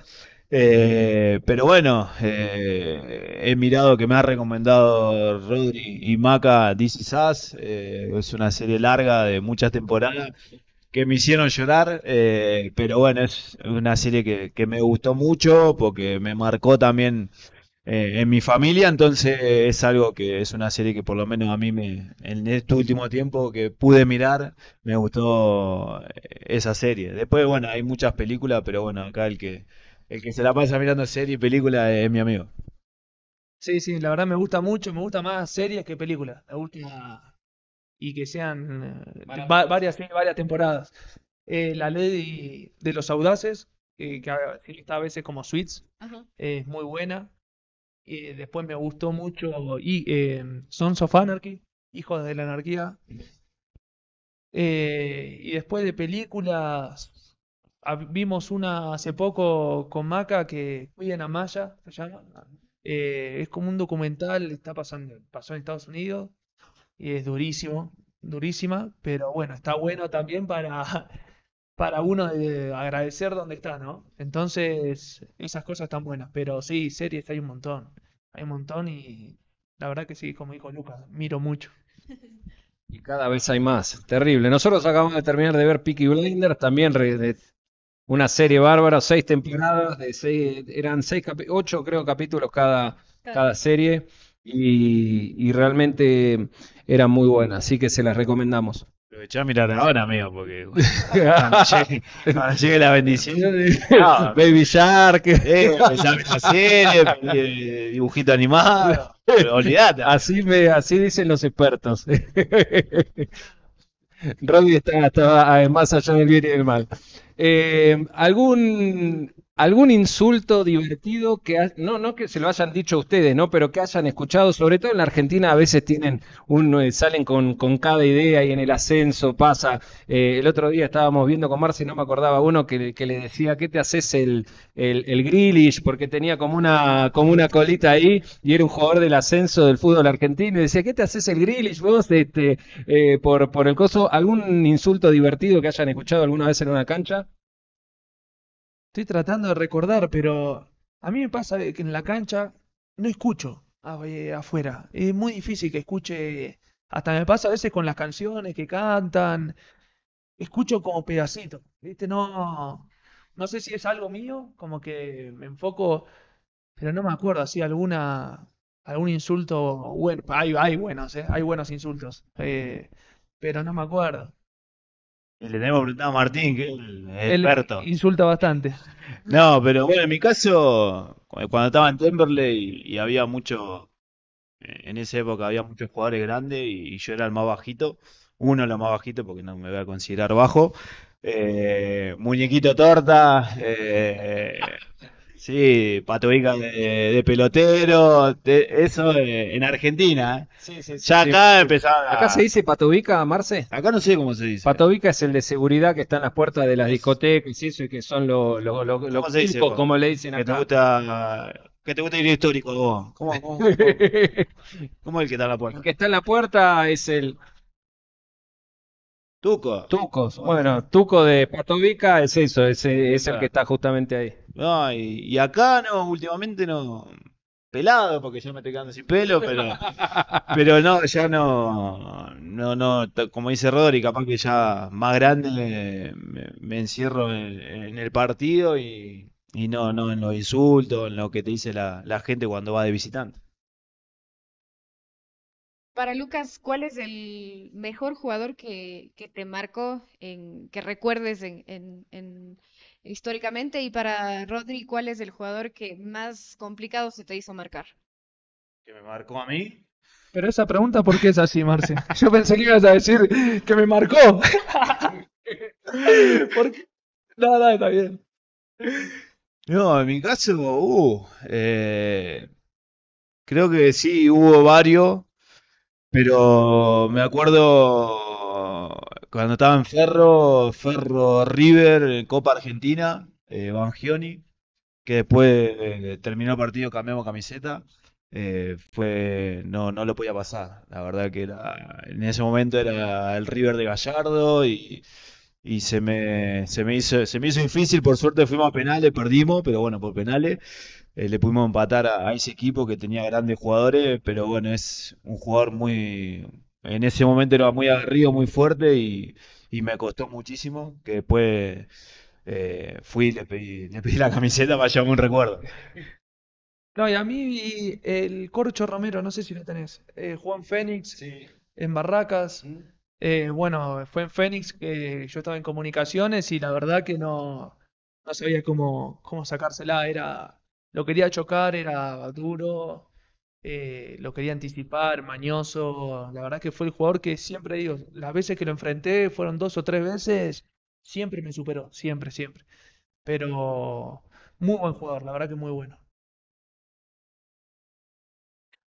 Eh, pero bueno, eh, he mirado que me ha recomendado Rodri y Maca DC Sass. es una serie larga de muchas temporadas que me hicieron llorar, pero bueno, es una serie que, que me gustó mucho porque me marcó también eh, en mi familia, entonces es algo que es una serie que por lo menos a mí me, en este último tiempo que pude mirar, me gustó eh, esa serie. Después, bueno, hay muchas películas, pero bueno, acá el que, el que se la pasa mirando serie y película es, mi amigo. Sí, sí, la verdad me gusta mucho, me gusta más series que películas. la última y que sean eh, varias, varias, temporadas. la ley de, los audaces, que que ah, a veces como suites, es muy buena y eh, después me gustó mucho y, eh, Sons of Anarchy, Hijos de la Anarquía. Eh, y después de películas, vimos una hace poco con Maca que muy en Amaya. es como un documental, está pasando, pasó en Estados Unidos y es durísimo, durísima, pero bueno, está bueno también para para uno de agradecer donde está, ¿no? Entonces, esas cosas están buenas. Pero sí, series hay un montón. Hay un montón y la verdad que sí, como dijo Lucas, miro mucho. Y cada vez hay más. Terrible. Nosotros acabamos de terminar de ver Peaky Blinders, también una serie bárbara, seis temporadas, de seis, eran seis, ocho creo capítulos cada, cada serie. Y, y realmente era muy buena, así que se las recomendamos. Aprovechá a mirar ahora, amigo, porque cuando, llegue, la bendición. No, Baby Shark. Eh, la serie, eh, dibujito animado. Olvídate. Así, me, así dicen los expertos. Robbie está, está más allá del bien y del mal. Eh, ¿Algún algún insulto divertido que no no que se lo hayan dicho ustedes no pero que hayan escuchado sobre todo en la Argentina a veces tienen uno eh, salen con, con cada idea y en el ascenso pasa eh, el otro día estábamos viendo con Marci no me acordaba uno que, que le decía qué te haces el, el, grillish porque tenía como una como una colita ahí y era un jugador del ascenso del fútbol argentino y decía qué te haces el grillish vos este eh, por por el coso algún insulto divertido que hayan escuchado alguna vez en una cancha Estoy tratando de recordar, pero a mí me pasa que en la cancha no escucho eh, afuera. Es muy difícil que escuche. Hasta me pasa a veces con las canciones que cantan. Escucho como pedacito. ¿Viste? No. No sé si es algo mío, como que me enfoco. Pero no me acuerdo así alguna. algún insulto bueno. Hay, buenos, ¿eh? Hay buenos insultos. Eh, pero no me acuerdo le tenemos preguntado a Martín, que es el experto. Insulta bastante. No, pero bueno, en mi caso, cuando estaba en Temberley y, había mucho. Eh, en esa época había muchos jugadores grandes y, yo era el más bajito. Uno de los más bajitos porque no me voy a considerar bajo. Eh, muñequito torta. Eh, Sí, patubica de, pelotero, eso eh, en Argentina. ¿eh? Sí, sí, ya acá empezaba. ¿Acá se dice patubica, Marce? Acá no sé cómo se dice. Patubica es el de seguridad que está en las puertas de las discotecas y eso, y que son los tipos, como le dicen acá. Que te gusta, que te gusta histórico vos. ¿Cómo, cómo, es el que está en la puerta? El que está en la puerta es el... Tuco. Tucos. Bueno, Tuco de Patovica es eso, ese es el que está justamente ahí y, acá no, últimamente no. Pelado, porque ya me estoy quedando sin pelo, pero. pero no, ya no. No, Como dice Rodri, capaz que ya más grande me, encierro en, el partido y, no, no en los insultos, en lo que te dice la, gente cuando va de visitante. Para Lucas, ¿cuál es el mejor jugador que, que te marcó, en, que recuerdes en históricamente. Y para Rodri, ¿cuál es el jugador que más complicado se te hizo marcar? ¿Que me marcó a mí? Pero esa pregunta, ¿por qué es así, Marce? Yo pensé que ibas a decir que me marcó. Porque... No, no, está bien. No, en mi caso, uh, eh, creo que sí, hubo varios, pero me acuerdo cuando estaba en Ferro, Ferro River, Copa Argentina, eh, Van Gioni, que después eh, terminó el partido, cambiamos camiseta. Eh, fue no, no lo podía pasar. La verdad que en ese momento era el River de Gallardo y, se, me, se, me hizo, se me hizo difícil. Por suerte fuimos a penales, perdimos, pero bueno, por penales le pudimos empatar a, ese equipo que tenía grandes jugadores, pero bueno, es un jugador muy, en ese momento era muy agarrido, muy fuerte y, me costó muchísimo. Que después eh, fui y le pedí, la camiseta para llevarme un recuerdo. No, y a mí el Corcho Romero, no sé si lo tenés. Eh, Juan Fénix en Barracas. Eh, bueno, fue en Fénix que yo estaba en comunicaciones y la verdad que no, no sabía cómo, cómo sacársela. Era, lo quería chocar, era duro, eh, lo quería anticipar, mañoso. La verdad que fue el jugador que siempre digo, las veces que lo enfrenté fueron dos o tres veces, siempre me superó, siempre, siempre. Pero muy buen jugador, la verdad que muy bueno.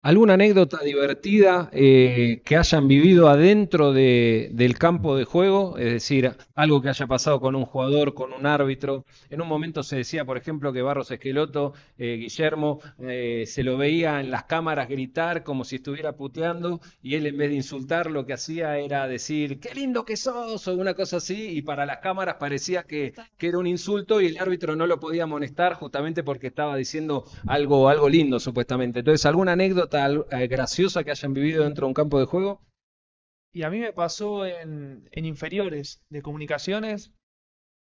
¿Alguna anécdota divertida eh, que hayan vivido adentro de, del campo de juego? Es decir, algo que haya pasado con un jugador, con un árbitro. En un momento se decía, por ejemplo, que Barros Esqueloto, eh, Guillermo, eh, se lo veía en las cámaras gritar como si estuviera puteando y él en vez de insultar lo que hacía era decir, qué lindo que sos o una cosa así y para las cámaras parecía que, era un insulto y el árbitro no lo podía amonestar justamente porque estaba diciendo algo, algo lindo supuestamente. Entonces, ¿alguna anécdota? Eh, graciosa que hayan vivido dentro de un campo de juego? Y a mí me pasó en, inferiores de comunicaciones.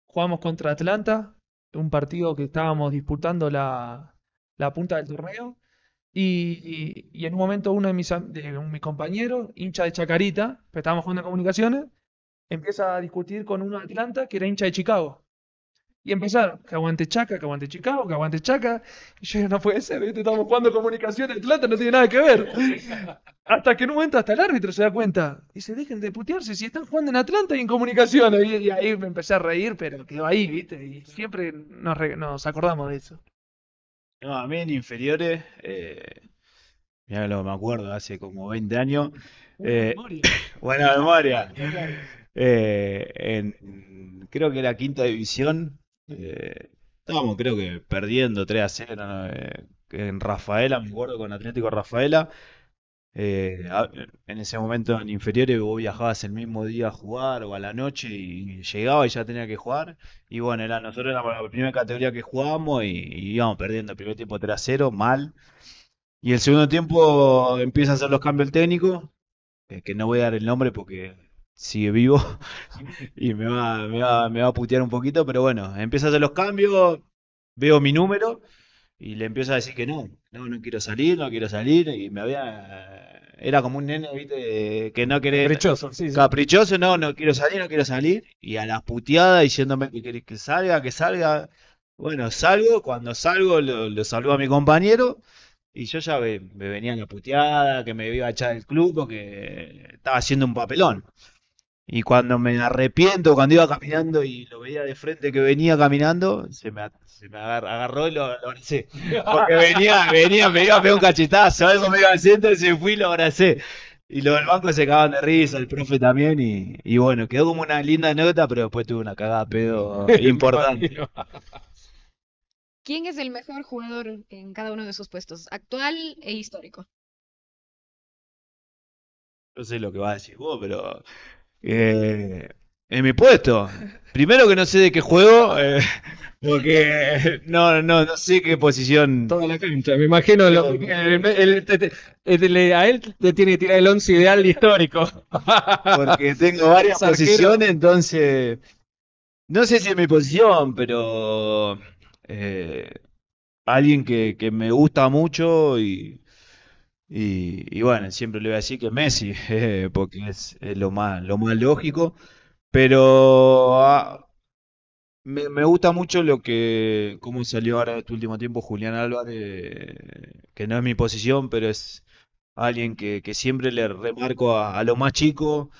Jugamos contra Atlanta, un partido que estábamos disputando la, punta del torneo. Y, en un momento uno de mis, compañeros, hincha de Chacarita, estábamos jugando en comunicaciones, empieza a discutir con uno de Atlanta que era hincha de Chicago. Y empezaron, que aguante Chaca, que aguante Chicago, que aguante Chaca. Y yo no puede ser, estamos jugando comunicación Atlanta, no tiene nada que ver. Hasta que en un momento hasta el árbitro se da cuenta. Y se dejen de putearse, si están jugando en Atlanta y en comunicación. Y, ahí me empecé a reír, pero quedó ahí, ¿viste? Y siempre nos, acordamos de eso. No, a mí en inferiores, eh, lo me acuerdo, hace como 20 años. buena uh, eh, memoria. Eh, en, creo que la quinta división, eh, estábamos, creo que perdiendo 3 a 0 eh, en Rafaela, me acuerdo con Atlético Rafaela. Eh, en ese momento en inferiores vos viajabas el mismo día a jugar o a la noche y llegaba y ya tenía que jugar. Y bueno, era, nosotros éramos la primera categoría que jugábamos y, y, íbamos perdiendo el primer tiempo 3 a 0, mal. Y el segundo tiempo empieza a hacer los cambios el técnico, que no voy a dar el nombre porque sigue vivo y me va, me, va, me va a putear un poquito, pero bueno, empieza a hacer los cambios, veo mi número y le empiezo a decir que no, no, no quiero salir, no quiero salir y me había... Era como un nene, viste, que no quiere Caprichoso, no, no quiero salir, no quiero salir. Y a las puteadas diciéndome que querés que salga, que salga. Bueno, salgo, cuando salgo lo, saludo a mi compañero. Y yo ya me, venía a la puteada, que me iba a echar el club porque estaba haciendo un papelón. Y cuando me arrepiento, cuando iba caminando y lo veía de frente que venía caminando, se me, agarró y lo, abracé. Porque venía, venía, me iba a pegar un cachetazo, algo me iba haciendo y se fui y lo abracé. Y los del banco se cagaban de risa, el profe también, y, bueno, quedó como una linda nota, pero después tuve una cagada pedo importante. ¿Quién es el mejor jugador en cada uno de sus puestos, actual e histórico? No sé lo que va a decir vos, pero eh, en mi puesto. Primero que no sé de qué juego, eh, porque no, no, no sé qué posición. Toda la cancha, me imagino. a él te tiene que tirar el 11 ideal histórico. Porque tengo varias posiciones, entonces. No sé si es mi posición, pero. Eh, alguien que me gusta mucho y y, bueno, siempre le voy a decir que Messi, eh, porque es, lo, más, lo más lógico. Pero ah, me, gusta mucho lo que, cómo salió ahora este último tiempo Julián Álvarez, eh, que no es mi posición, pero es alguien que, siempre le remarco a, lo más chico.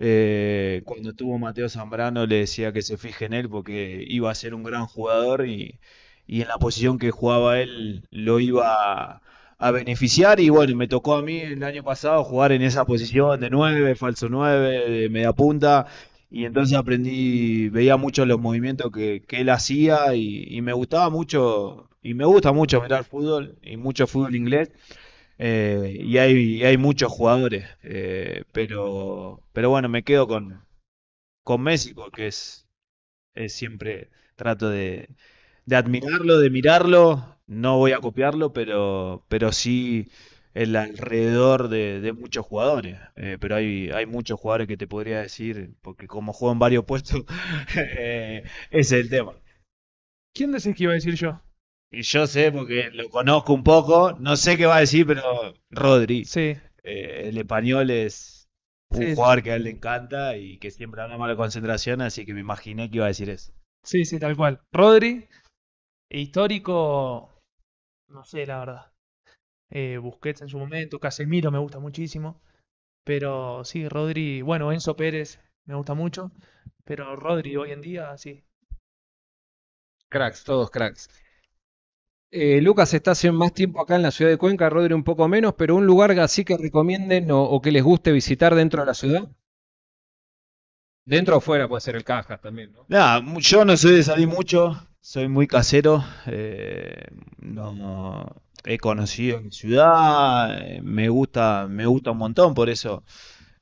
Eh, cuando estuvo Mateo Zambrano le decía que se fije en él porque iba a ser un gran jugador y, y en la posición que jugaba él lo iba a a beneficiar y bueno, me tocó a mí el año pasado jugar en esa posición de 9, falso 9, de media punta y entonces aprendí, veía mucho los movimientos que, él hacía y, me gustaba mucho y me gusta mucho mirar fútbol y mucho fútbol inglés. Eh, y, hay, hay muchos jugadores, eh, pero, pero bueno, me quedo con, con Messi porque es, siempre trato de, de admirarlo, de mirarlo no voy a copiarlo, pero, pero sí el alrededor de, muchos jugadores. Eh, pero hay, hay muchos jugadores que te podría decir, porque como juego en varios puestos, eh, ese es el tema. ¿Quién decís que iba a decir yo? Y yo sé, porque lo conozco un poco, no sé qué va a decir, pero Rodri. Sí. Eh, el español es un jugador que a él le encanta y que siempre da una mala concentración, así que me imaginé que iba a decir eso. Sí, sí, tal cual. Rodri, histórico no sé, la verdad. Eh, Busquets en su momento, Casemiro me gusta muchísimo. Pero sí, Rodri, bueno, Enzo Pérez me gusta mucho. Pero Rodri hoy en día, sí. Cracks, todos cracks. Eh, Lucas está haciendo más tiempo acá en la ciudad de Cuenca, Rodri un poco menos, pero un lugar así que recomienden o, que les guste visitar dentro de la ciudad. Dentro o fuera puede ser el Caja también, ¿no? yo no sé, de salir mucho, soy muy casero. Eh, no, mm. he conocido mi ciudad. Eh, me gusta, me gusta un montón, por eso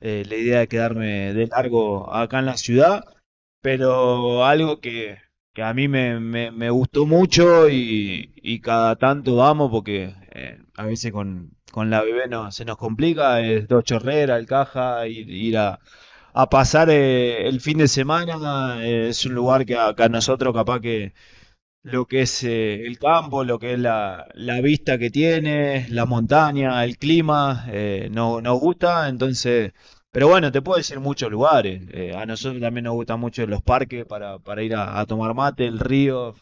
eh, la idea de quedarme de largo acá en la ciudad. Pero algo que, que a mí me, me- gustó mucho y, y cada tanto vamos porque a veces con, con la bebé no, se nos complica, es dos chorreras, el caja, ir a, a pasar eh, el fin de semana. Eh, es un lugar que a, nosotros capaz que lo que es eh, el campo, lo que es la, vista que tiene, la montaña, el clima, no, nos gusta. Entonces, pero bueno, te puedo decir muchos lugares. a nosotros también nos gustan mucho los parques para, para ir a, tomar mate, el río,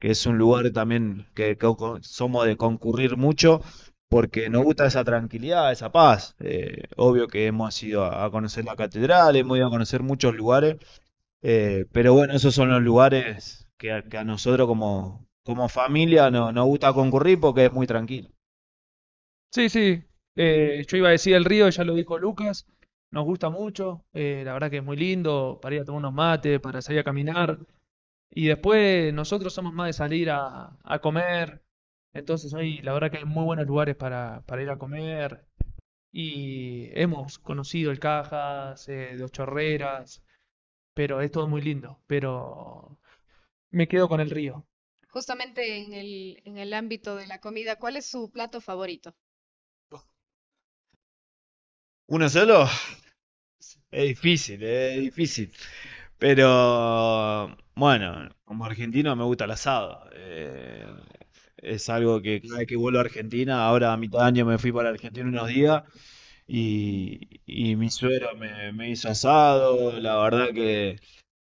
que es un lugar también que, somos de concurrir mucho porque nos gusta esa tranquilidad, esa paz. Eh, obvio que hemos ido a, conocer la catedral, hemos ido a conocer muchos lugares, eh, pero bueno, esos son los lugares que, a, nosotros como, como familia no, nos gusta concurrir porque es muy tranquilo. Sí, sí, eh, yo iba a decir el río, ya lo dijo Lucas, nos gusta mucho, la verdad que es muy lindo para ir a tomar unos mates, para salir a caminar. Y después nosotros somos más de salir a, a comer, entonces hay, la verdad que hay muy buenos lugares para, ir a comer. Y hemos conocido el Cajas, eh, Dos Chorreras, pero es todo muy lindo. Pero me quedo con el río. Justamente en el, en el ámbito de la comida, ¿cuál es su plato favorito? ¿Uno solo? Es difícil, es difícil. Pero bueno, como argentino me gusta el asado. Eh, es algo que cada vez que vuelvo a Argentina, ahora a mitad de año me fui para Argentina unos días y, mi suero me, hizo asado, la verdad que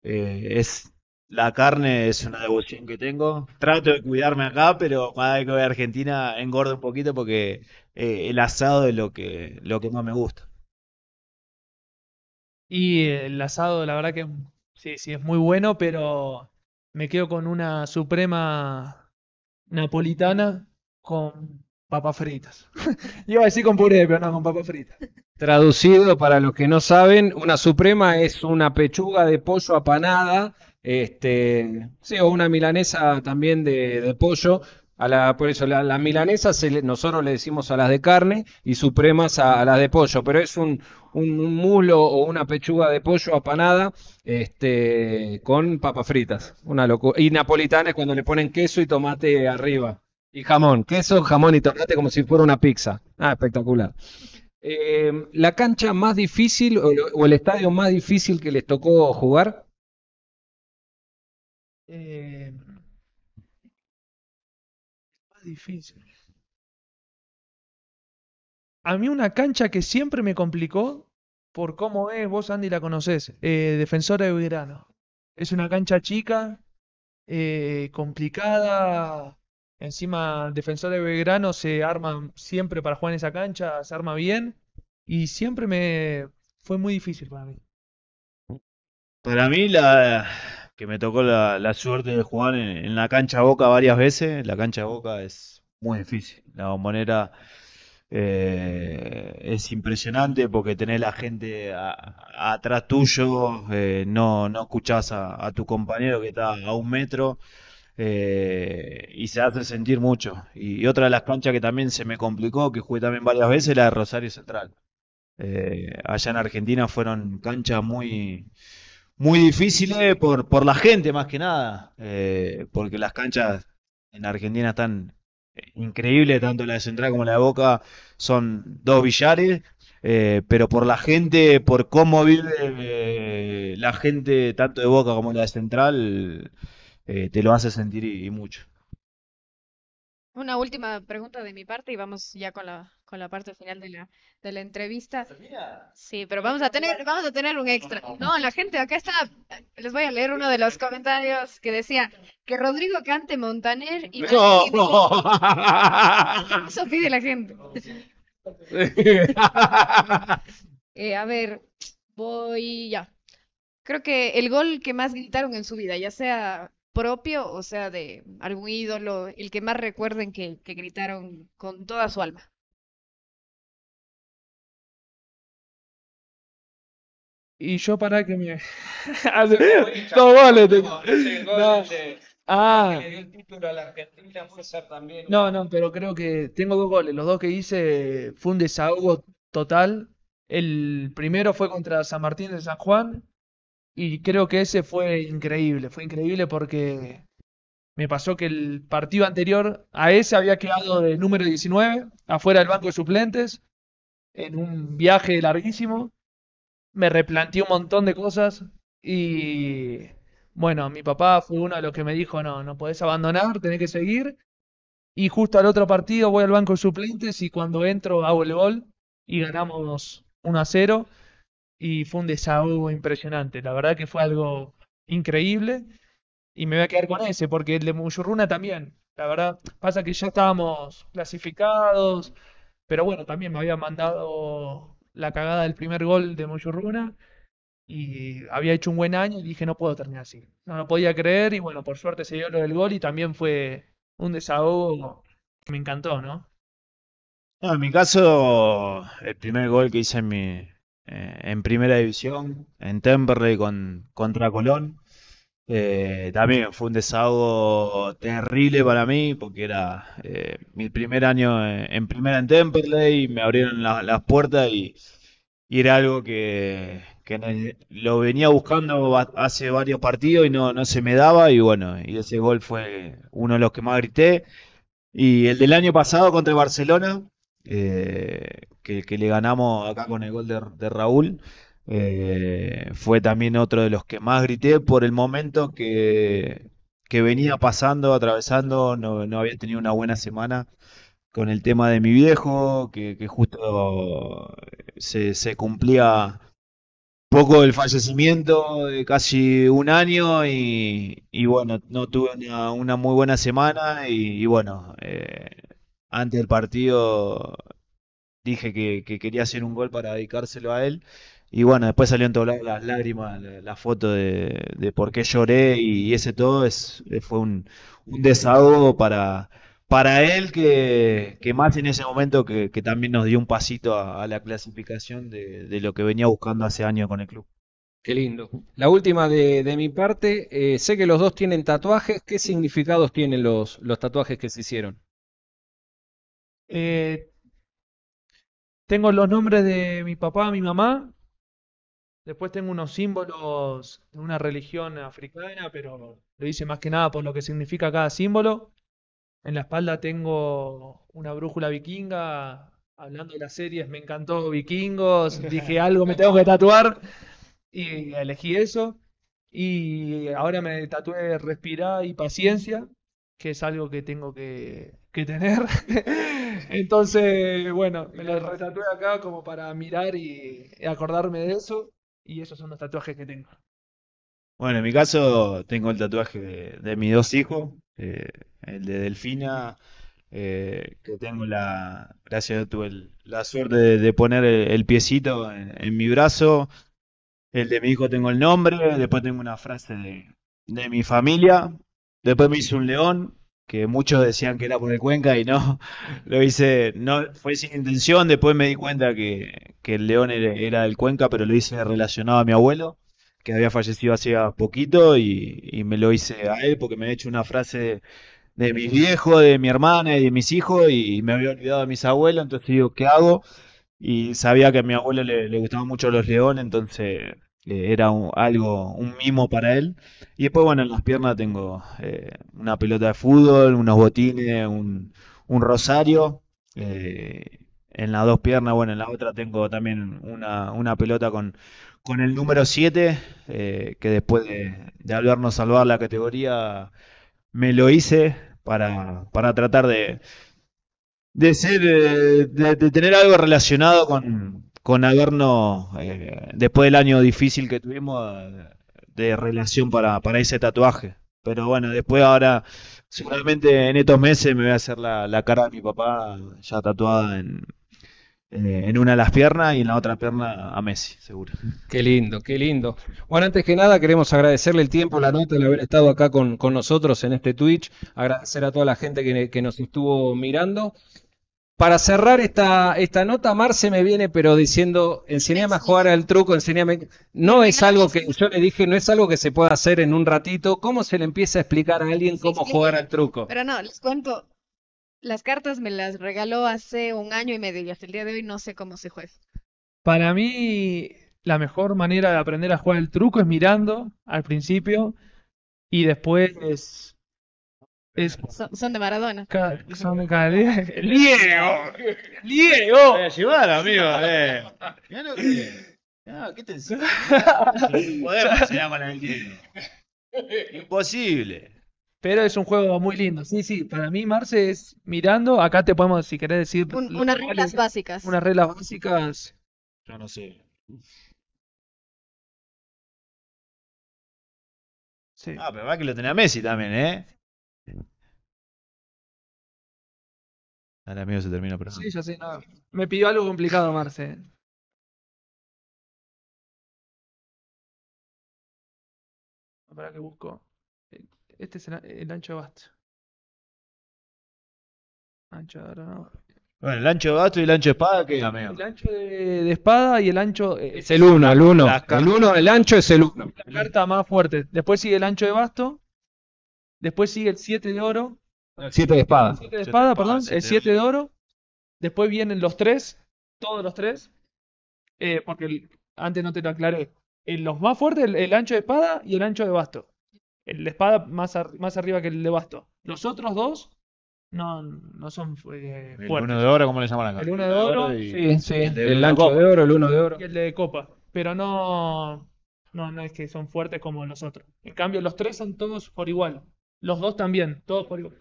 eh, es la carne es una devoción que tengo. Trato de cuidarme acá, pero cada vez que voy a Argentina engordo un poquito porque eh, el asado es lo que, lo que más me gusta. Y el asado, la verdad que sí, sí, es muy bueno, pero me quedo con una suprema napolitana con papas fritas. Iba a decir con puré, pero no, con papas fritas. Traducido para los que no saben, una suprema es una pechuga de pollo apanada, este, sí, o una milanesa también de pollo, la, por eso, las milanesa nosotros le decimos a las de carne y supremas a, las de pollo, pero es un, mulo o una pechuga de pollo apanada este, con papas fritas. Una loco Y napolitanes cuando le ponen queso y tomate arriba. Y jamón, queso, jamón y tomate como si fuera una pizza. Ah, espectacular. Em, ¿La cancha más difícil o, o, el estadio más difícil que les tocó jugar? Eh difícil. A mí una cancha que siempre me complicó, por cómo es, vos Andy la conocés, eh, Defensor de Belgrano. Es una cancha chica, eh, complicada. Encima, Defensor de Belgrano se arma siempre para jugar en esa cancha, se arma bien. Y siempre me fue muy difícil para mí. Para mí, la, que me tocó la, suerte de jugar en, la cancha Boca varias veces. La cancha Boca es muy difícil. La bombonera eh, es impresionante porque tenés la gente atrás tuyo, eh, no, no escuchás a, tu compañero que está a un metro. Eh, y se hace sentir mucho. Y, otra de las canchas que también se me complicó, que jugué también varias veces, la de Rosario Central. allá en Argentina fueron canchas muy, muy difícil eh, por, por la gente más que nada, eh, porque las canchas en Argentina están eh, increíbles, tanto la de Central como la de Boca son dos billares, pero por la gente, por cómo vive la gente tanto de Boca como la de Central, te lo hace sentir y mucho. Una última pregunta de mi parte y vamos ya con la, con la parte final de la, de la entrevista. Pues sí, pero vamos a tener, vamos a tener un extra. No, la gente acá está, les voy a leer uno de los comentarios que decía que Rodrigo cante Montaner y No, eso pide la gente. Eh, a ver, voy ya. Creo que el gol que más gritaron en su vida, ya sea propio, o sea, de algún ídolo, el que más recuerden que, gritaron con toda su alma. Y yo para que me... no vale. No. Este ah. No, no, pero creo que tengo dos goles. Los dos que hice fue un desahogo total. El primero fue contra San Martín de San Juan y creo que ese fue increíble, fue increíble porque me pasó que el partido anterior a ese había quedado de número 19, afuera del banco de suplentes, en un viaje larguísimo. Me replanteé un montón de cosas y bueno, mi papá fue uno de los que me dijo, no, no podés abandonar, tenés que seguir. Y justo al otro partido voy al banco de suplentes y cuando entro hago el gol y ganamos 1 a 0 y fue un desahogo impresionante. La verdad que fue algo increíble y me voy a quedar con ese, porque el de Muyurruna también. La verdad, pasa que ya estábamos clasificados, pero bueno, también me había mandado la cagada del primer gol de Muyurruna y había hecho un buen año y dije, no puedo terminar así. No lo podía creer y bueno, por suerte se dio lo del gol y también fue un desahogo que me encantó, ¿no? No, en mi caso, el primer gol que hice en mi, eh, en primera división, en Temperley con, contra Colón. Eh, también fue un desahogo terrible para mí porque era eh, mi primer año en, primera en Temperley, me abrieron las puertas y, era algo que, lo venía buscando hace varios partidos y no, no se me daba y bueno, y ese gol fue uno de los que más grité. Y el del año pasado contra Barcelona, eh, que, le ganamos acá con el gol de, Raúl. Eh, fue también otro de los que más grité por el momento que, venía pasando, atravesando, no, había tenido una buena semana con el tema de mi viejo, que, justo eh, se, cumplía poco el fallecimiento de casi un año y, bueno, no tuve una, muy buena semana y, bueno, antes del partido dije que, quería hacer un gol para dedicárselo a él. Y bueno, después salió en las lágrimas, la, foto de, por qué lloré y, ese todo es, eh, fue un, desahogo para, para él que, más en ese momento que, también nos dio un pasito a, la clasificación de, lo que venía buscando hace años con el club. Qué lindo. La última de, mi parte, eh, sé que los dos tienen tatuajes, ¿qué significados tienen los, los tatuajes que se hicieron? Eh, tengo los nombres de mi papá, mi mamá. Después tengo unos símbolos de una religión africana, pero lo hice más que nada por lo que significa cada símbolo. En la espalda tengo una brújula vikinga. Hablando de las series, me encantó Vikingos. Dije algo, me tengo que tatuar. Y elegí eso. Y ahora me tatué Respirar y Paciencia, que es algo que tengo que, que tener. Entonces, bueno, me lo retatué acá como para mirar y acordarme de eso. Y esos son los tatuajes que tengo. Bueno, en mi caso tengo el tatuaje de, mis dos hijos, eh, el de Delfina, eh, que tengo la, gracias, tuve el, la suerte de, poner el, piecito en, mi brazo, el de mi hijo tengo el nombre, después tengo una frase de, de mi familia, después me hice un león, que muchos decían que era por el Cuenca y no, lo hice, no fue sin intención, después me di cuenta que, el león era, del Cuenca, pero lo hice relacionado a mi abuelo, que había fallecido hacía poquito y, y, me lo hice a él porque me he hecho una frase de, mi mis viejos, de mi hermana y de mis hijos y, me había olvidado de mis abuelos, entonces digo, ¿qué hago? Y sabía que a mi abuelo le, le gustaban mucho los leones, entonces era algo, un mimo para él. Y después, bueno, en las piernas tengo eh, una pelota de fútbol, unos botines, un, rosario. Eh, en las dos piernas, bueno, en la otra tengo también una, pelota con, con el número 7, eh, que después de, de salvar la categoría, me lo hice para, tratar de, de ser de, tener algo relacionado con, con habernos, eh, después del año difícil que tuvimos, eh, de relación para, ese tatuaje. Pero bueno, después ahora, seguramente en estos meses me voy a hacer la, cara de mi papá ya tatuada en, eh, en una de las piernas y en la otra pierna a Messi, seguro. Qué lindo, qué lindo. Bueno, antes que nada queremos agradecerle el tiempo, la nota, el haber estado acá con, nosotros en este Twitch, agradecer a toda la gente que, que nos estuvo mirando para cerrar esta, esta nota, Marce me viene pero diciendo, enseñame a jugar al truco, enseñame... No es algo que, yo le dije, no es algo que se pueda hacer en un ratito. ¿Cómo se le empieza a explicar a alguien cómo jugar al truco? Pero no, les cuento, las cartas me las regaló hace un año y medio y hasta el día de hoy no sé cómo se juega. Para mí, la mejor manera de aprender a jugar al truco es mirando al principio y después son, de Maradona. son de día. Ah, ¡Liego! ¡Liego! Voy eh, a eh, llevar, amigo. Eh. Ah, ¿qué te Imposible. Pero es un juego muy lindo. Sí, sí, para mí Marce es mirando. Acá te podemos, si querés decir. unas reglas básicas. Unas reglas básicas. Yo no sé. Sí. Ah, pero va que lo tenía Messi también, ¿eh? Ahora amigo se termina pero. Sí, ya sé, no. Me pidió algo complicado, Marce. Para qué busco. Este es el, ancho de basto. Ancho de no. Bueno, el ancho de basto y el ancho de espada, ¿qué El ancho de, de, espada y el ancho. Eh, es el 1, el 1. El 1, el ancho es el 1. La carta más fuerte. Después sigue el ancho de basto. Después sigue el 7 de oro. Siete de espada. 7 de espada, perdón. el siete de oro. Después vienen los tres. Todos los tres. Eh, porque antes no te lo aclaré. los más fuertes, el, ancho de espada y el ancho de basto. El de espada más, más arriba que el de basto. Los otros dos no, no son fuertes. Eh, el uno de oro, ¿cómo le llaman acá? El uno de oro. Sí, sí. El, ancho de oro, el uno de oro. Y el de copa. Pero no. No, no es que son fuertes como los otros. En cambio, los tres son todos por igual. Los dos también, todos por igual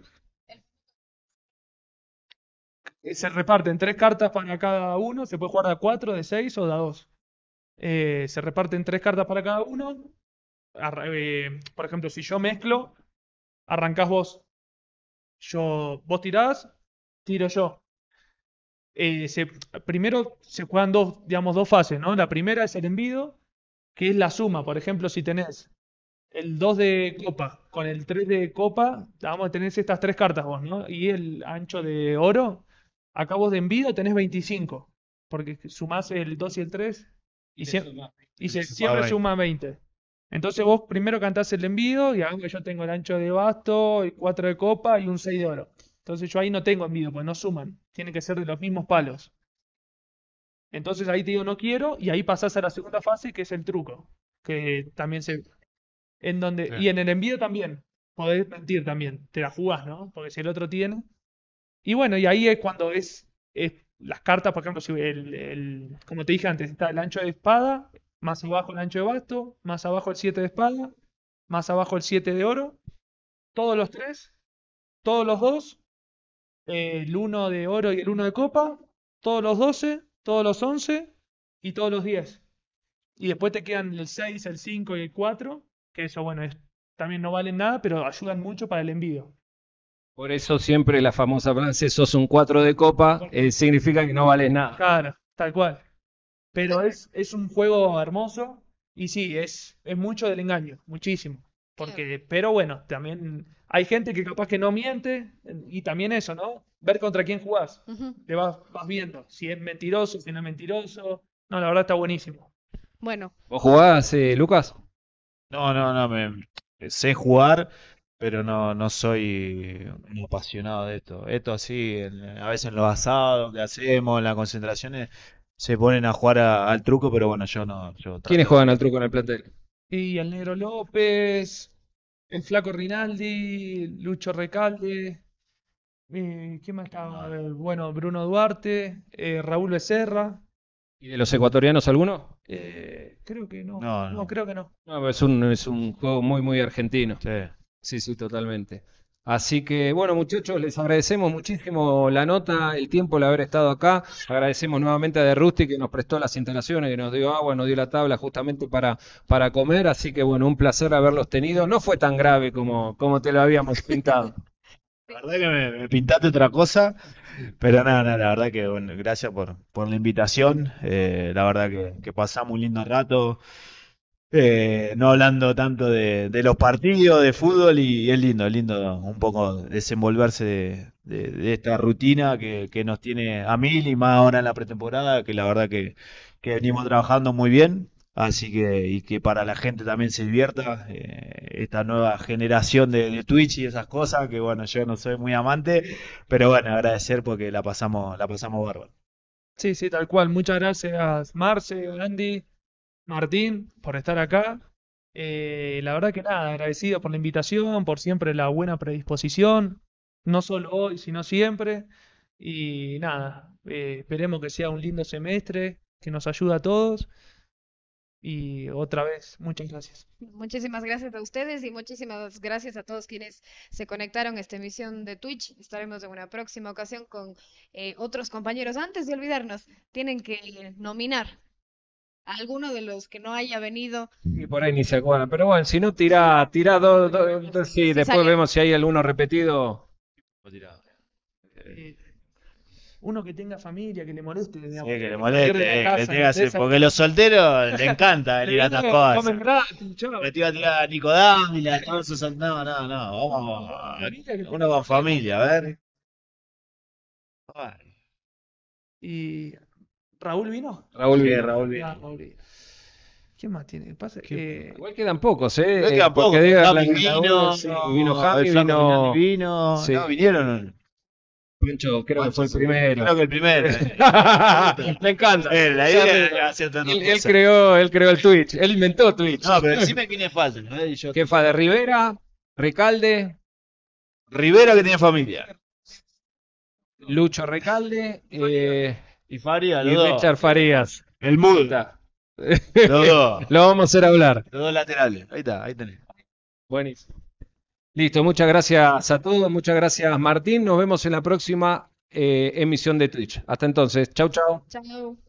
se reparten tres cartas para cada uno, se puede jugar de a cuatro, de seis o de a dos. Eh, se reparten tres cartas para cada uno. Eh, por ejemplo, si yo mezclo, arrancás vos. Yo, vos tirás, tiro yo. Eh, primero se juegan dos, digamos, dos fases, ¿no? La primera es el envido, que es la suma. Por ejemplo, si tenés el 2 de copa con el 3 de copa, vamos a tener estas tres cartas vos, ¿no? Y el ancho de oro, Acá vos de envío tenés 25, porque sumás el 2 y el 3 y, y siempre suma 20. Entonces vos primero cantás el envío y aunque yo tengo el ancho de basto, y 4 de copa y un 6 de oro. Entonces yo ahí no tengo envío, pues no suman. Tienen que ser de los mismos palos. Entonces ahí te digo no quiero y ahí pasás a la segunda fase que es el truco. Que también se... En donde... Y en el envío también. Podés mentir también. Te la jugás, ¿no? Porque si el otro tiene... Y bueno, y ahí es cuando es, las cartas, por ejemplo, si el, como te dije antes, está el ancho de espada, más abajo el ancho de basto, más abajo el 7 de espada, más abajo el 7 de oro, todos los tres, todos los dos, el 1 de oro y el 1 de copa, todos los 12, todos los 11 y todos los 10. Y después te quedan el 6, el 5 y el 4, que eso, bueno, también no valen nada, pero ayudan mucho para el envío. Por eso siempre la famosa frase, sos un 4 de copa, eh, significa que no vales nada. Claro, tal cual. Pero es, es un juego hermoso y sí, es, es mucho del engaño, muchísimo. Porque, pero bueno, también hay gente que capaz que no miente y también eso, ¿no? Ver contra quién jugás. Te vas, vas viendo si es mentiroso, si no es mentiroso. No, la verdad está buenísimo. Bueno. ¿Vos jugás, eh, Lucas? No, no, no, me, sé jugar pero no, soy un apasionado de esto. Esto así, a veces en los asados que hacemos, en las concentraciones, se ponen a jugar al truco, pero bueno, yo no, yo ¿Quiénes juegan al truco en el plantel? Y el Negro López, el Flaco Rinaldi, Lucho Recalde, eh, ¿quién más estaba? Ah. Eh, bueno, Bruno Duarte, eh, Raúl Becerra, ¿Y de los ecuatorianos alguno? creo que no, No, creo que no. No, es un, es un juego muy, muy argentino. Sí. Sí, sí, totalmente. Así que, bueno, muchachos, les agradecemos muchísimo la nota, el tiempo, el haber estado acá. Agradecemos nuevamente a De Rusty que nos prestó las instalaciones, que nos dio agua, nos dio la tabla justamente para, para comer. Así que, bueno, un placer haberlos tenido. No fue tan grave como, como te lo habíamos pintado. La verdad que me, pintaste otra cosa, pero nada, nada la verdad que, bueno, gracias por, por la invitación. Eh, la verdad que, que pasamos un lindo rato. Eh, no hablando tanto de, los partidos de fútbol y, es lindo, es lindo un poco desenvolverse de, esta rutina que, nos tiene a mil y más ahora en la pretemporada, que la verdad que, venimos trabajando muy bien, así que y que para la gente también se divierta eh, esta nueva generación de, Twitch y esas cosas, que bueno, yo no soy muy amante, pero bueno, agradecer porque la pasamos, la pasamos bárbaro. Sí, sí, tal cual. Muchas gracias, Marce, Andy, Martín, por estar acá. Eh, la verdad que nada, agradecido por la invitación, por siempre la buena predisposición, no solo hoy, sino siempre. Y nada, eh, esperemos que sea un lindo semestre, que nos ayude a todos. Y otra vez, muchas gracias. Muchísimas gracias a ustedes y muchísimas gracias a todos quienes se conectaron a esta emisión de Twitch. Estaremos en una próxima ocasión con eh, otros compañeros. Antes de olvidarnos, tienen que nominar alguno de los que no haya venido. Y por ahí ni se acuerdan. Pero bueno, si no, tira, tira dos. sí, después vemos si hay alguno repetido. Eh, uno que tenga familia, que le moleste. sí, que le moleste, que, tenga porque los solteros le encanta venir ir a estas cosas. te iba a tirar a Nicodámila, todos sus... No, no, no, vamos, Uno con familia, a ver. Y ¿Raúl vino? Raúl vino. Ah, Raúl vino. ¿Qué más tiene? Eh, igual quedan pocos, ¿eh? No eh, quedan pocos. vino, sí, vino Javi, vino. No, vinieron. Pancho, creo que fue el primero. Creo que el primero. Eh. Me encanta. Él, creó, él creó el Twitch. Él inventó Twitch. No, pero decime quién es falso. ¿eh? ¿Qué fue? de Rivera? ¿Recalde? Rivera que tiene familia. Lucho Recalde. Eh, y Farías, Y Farías. El multa. Lo vamos a hacer hablar. Los dos laterales. Ahí está, ahí tenés. Buenísimo. Listo, muchas gracias a todos, muchas gracias Martín. Nos vemos en la próxima eh, emisión de Twitch. Hasta entonces, chau, chau. Chau.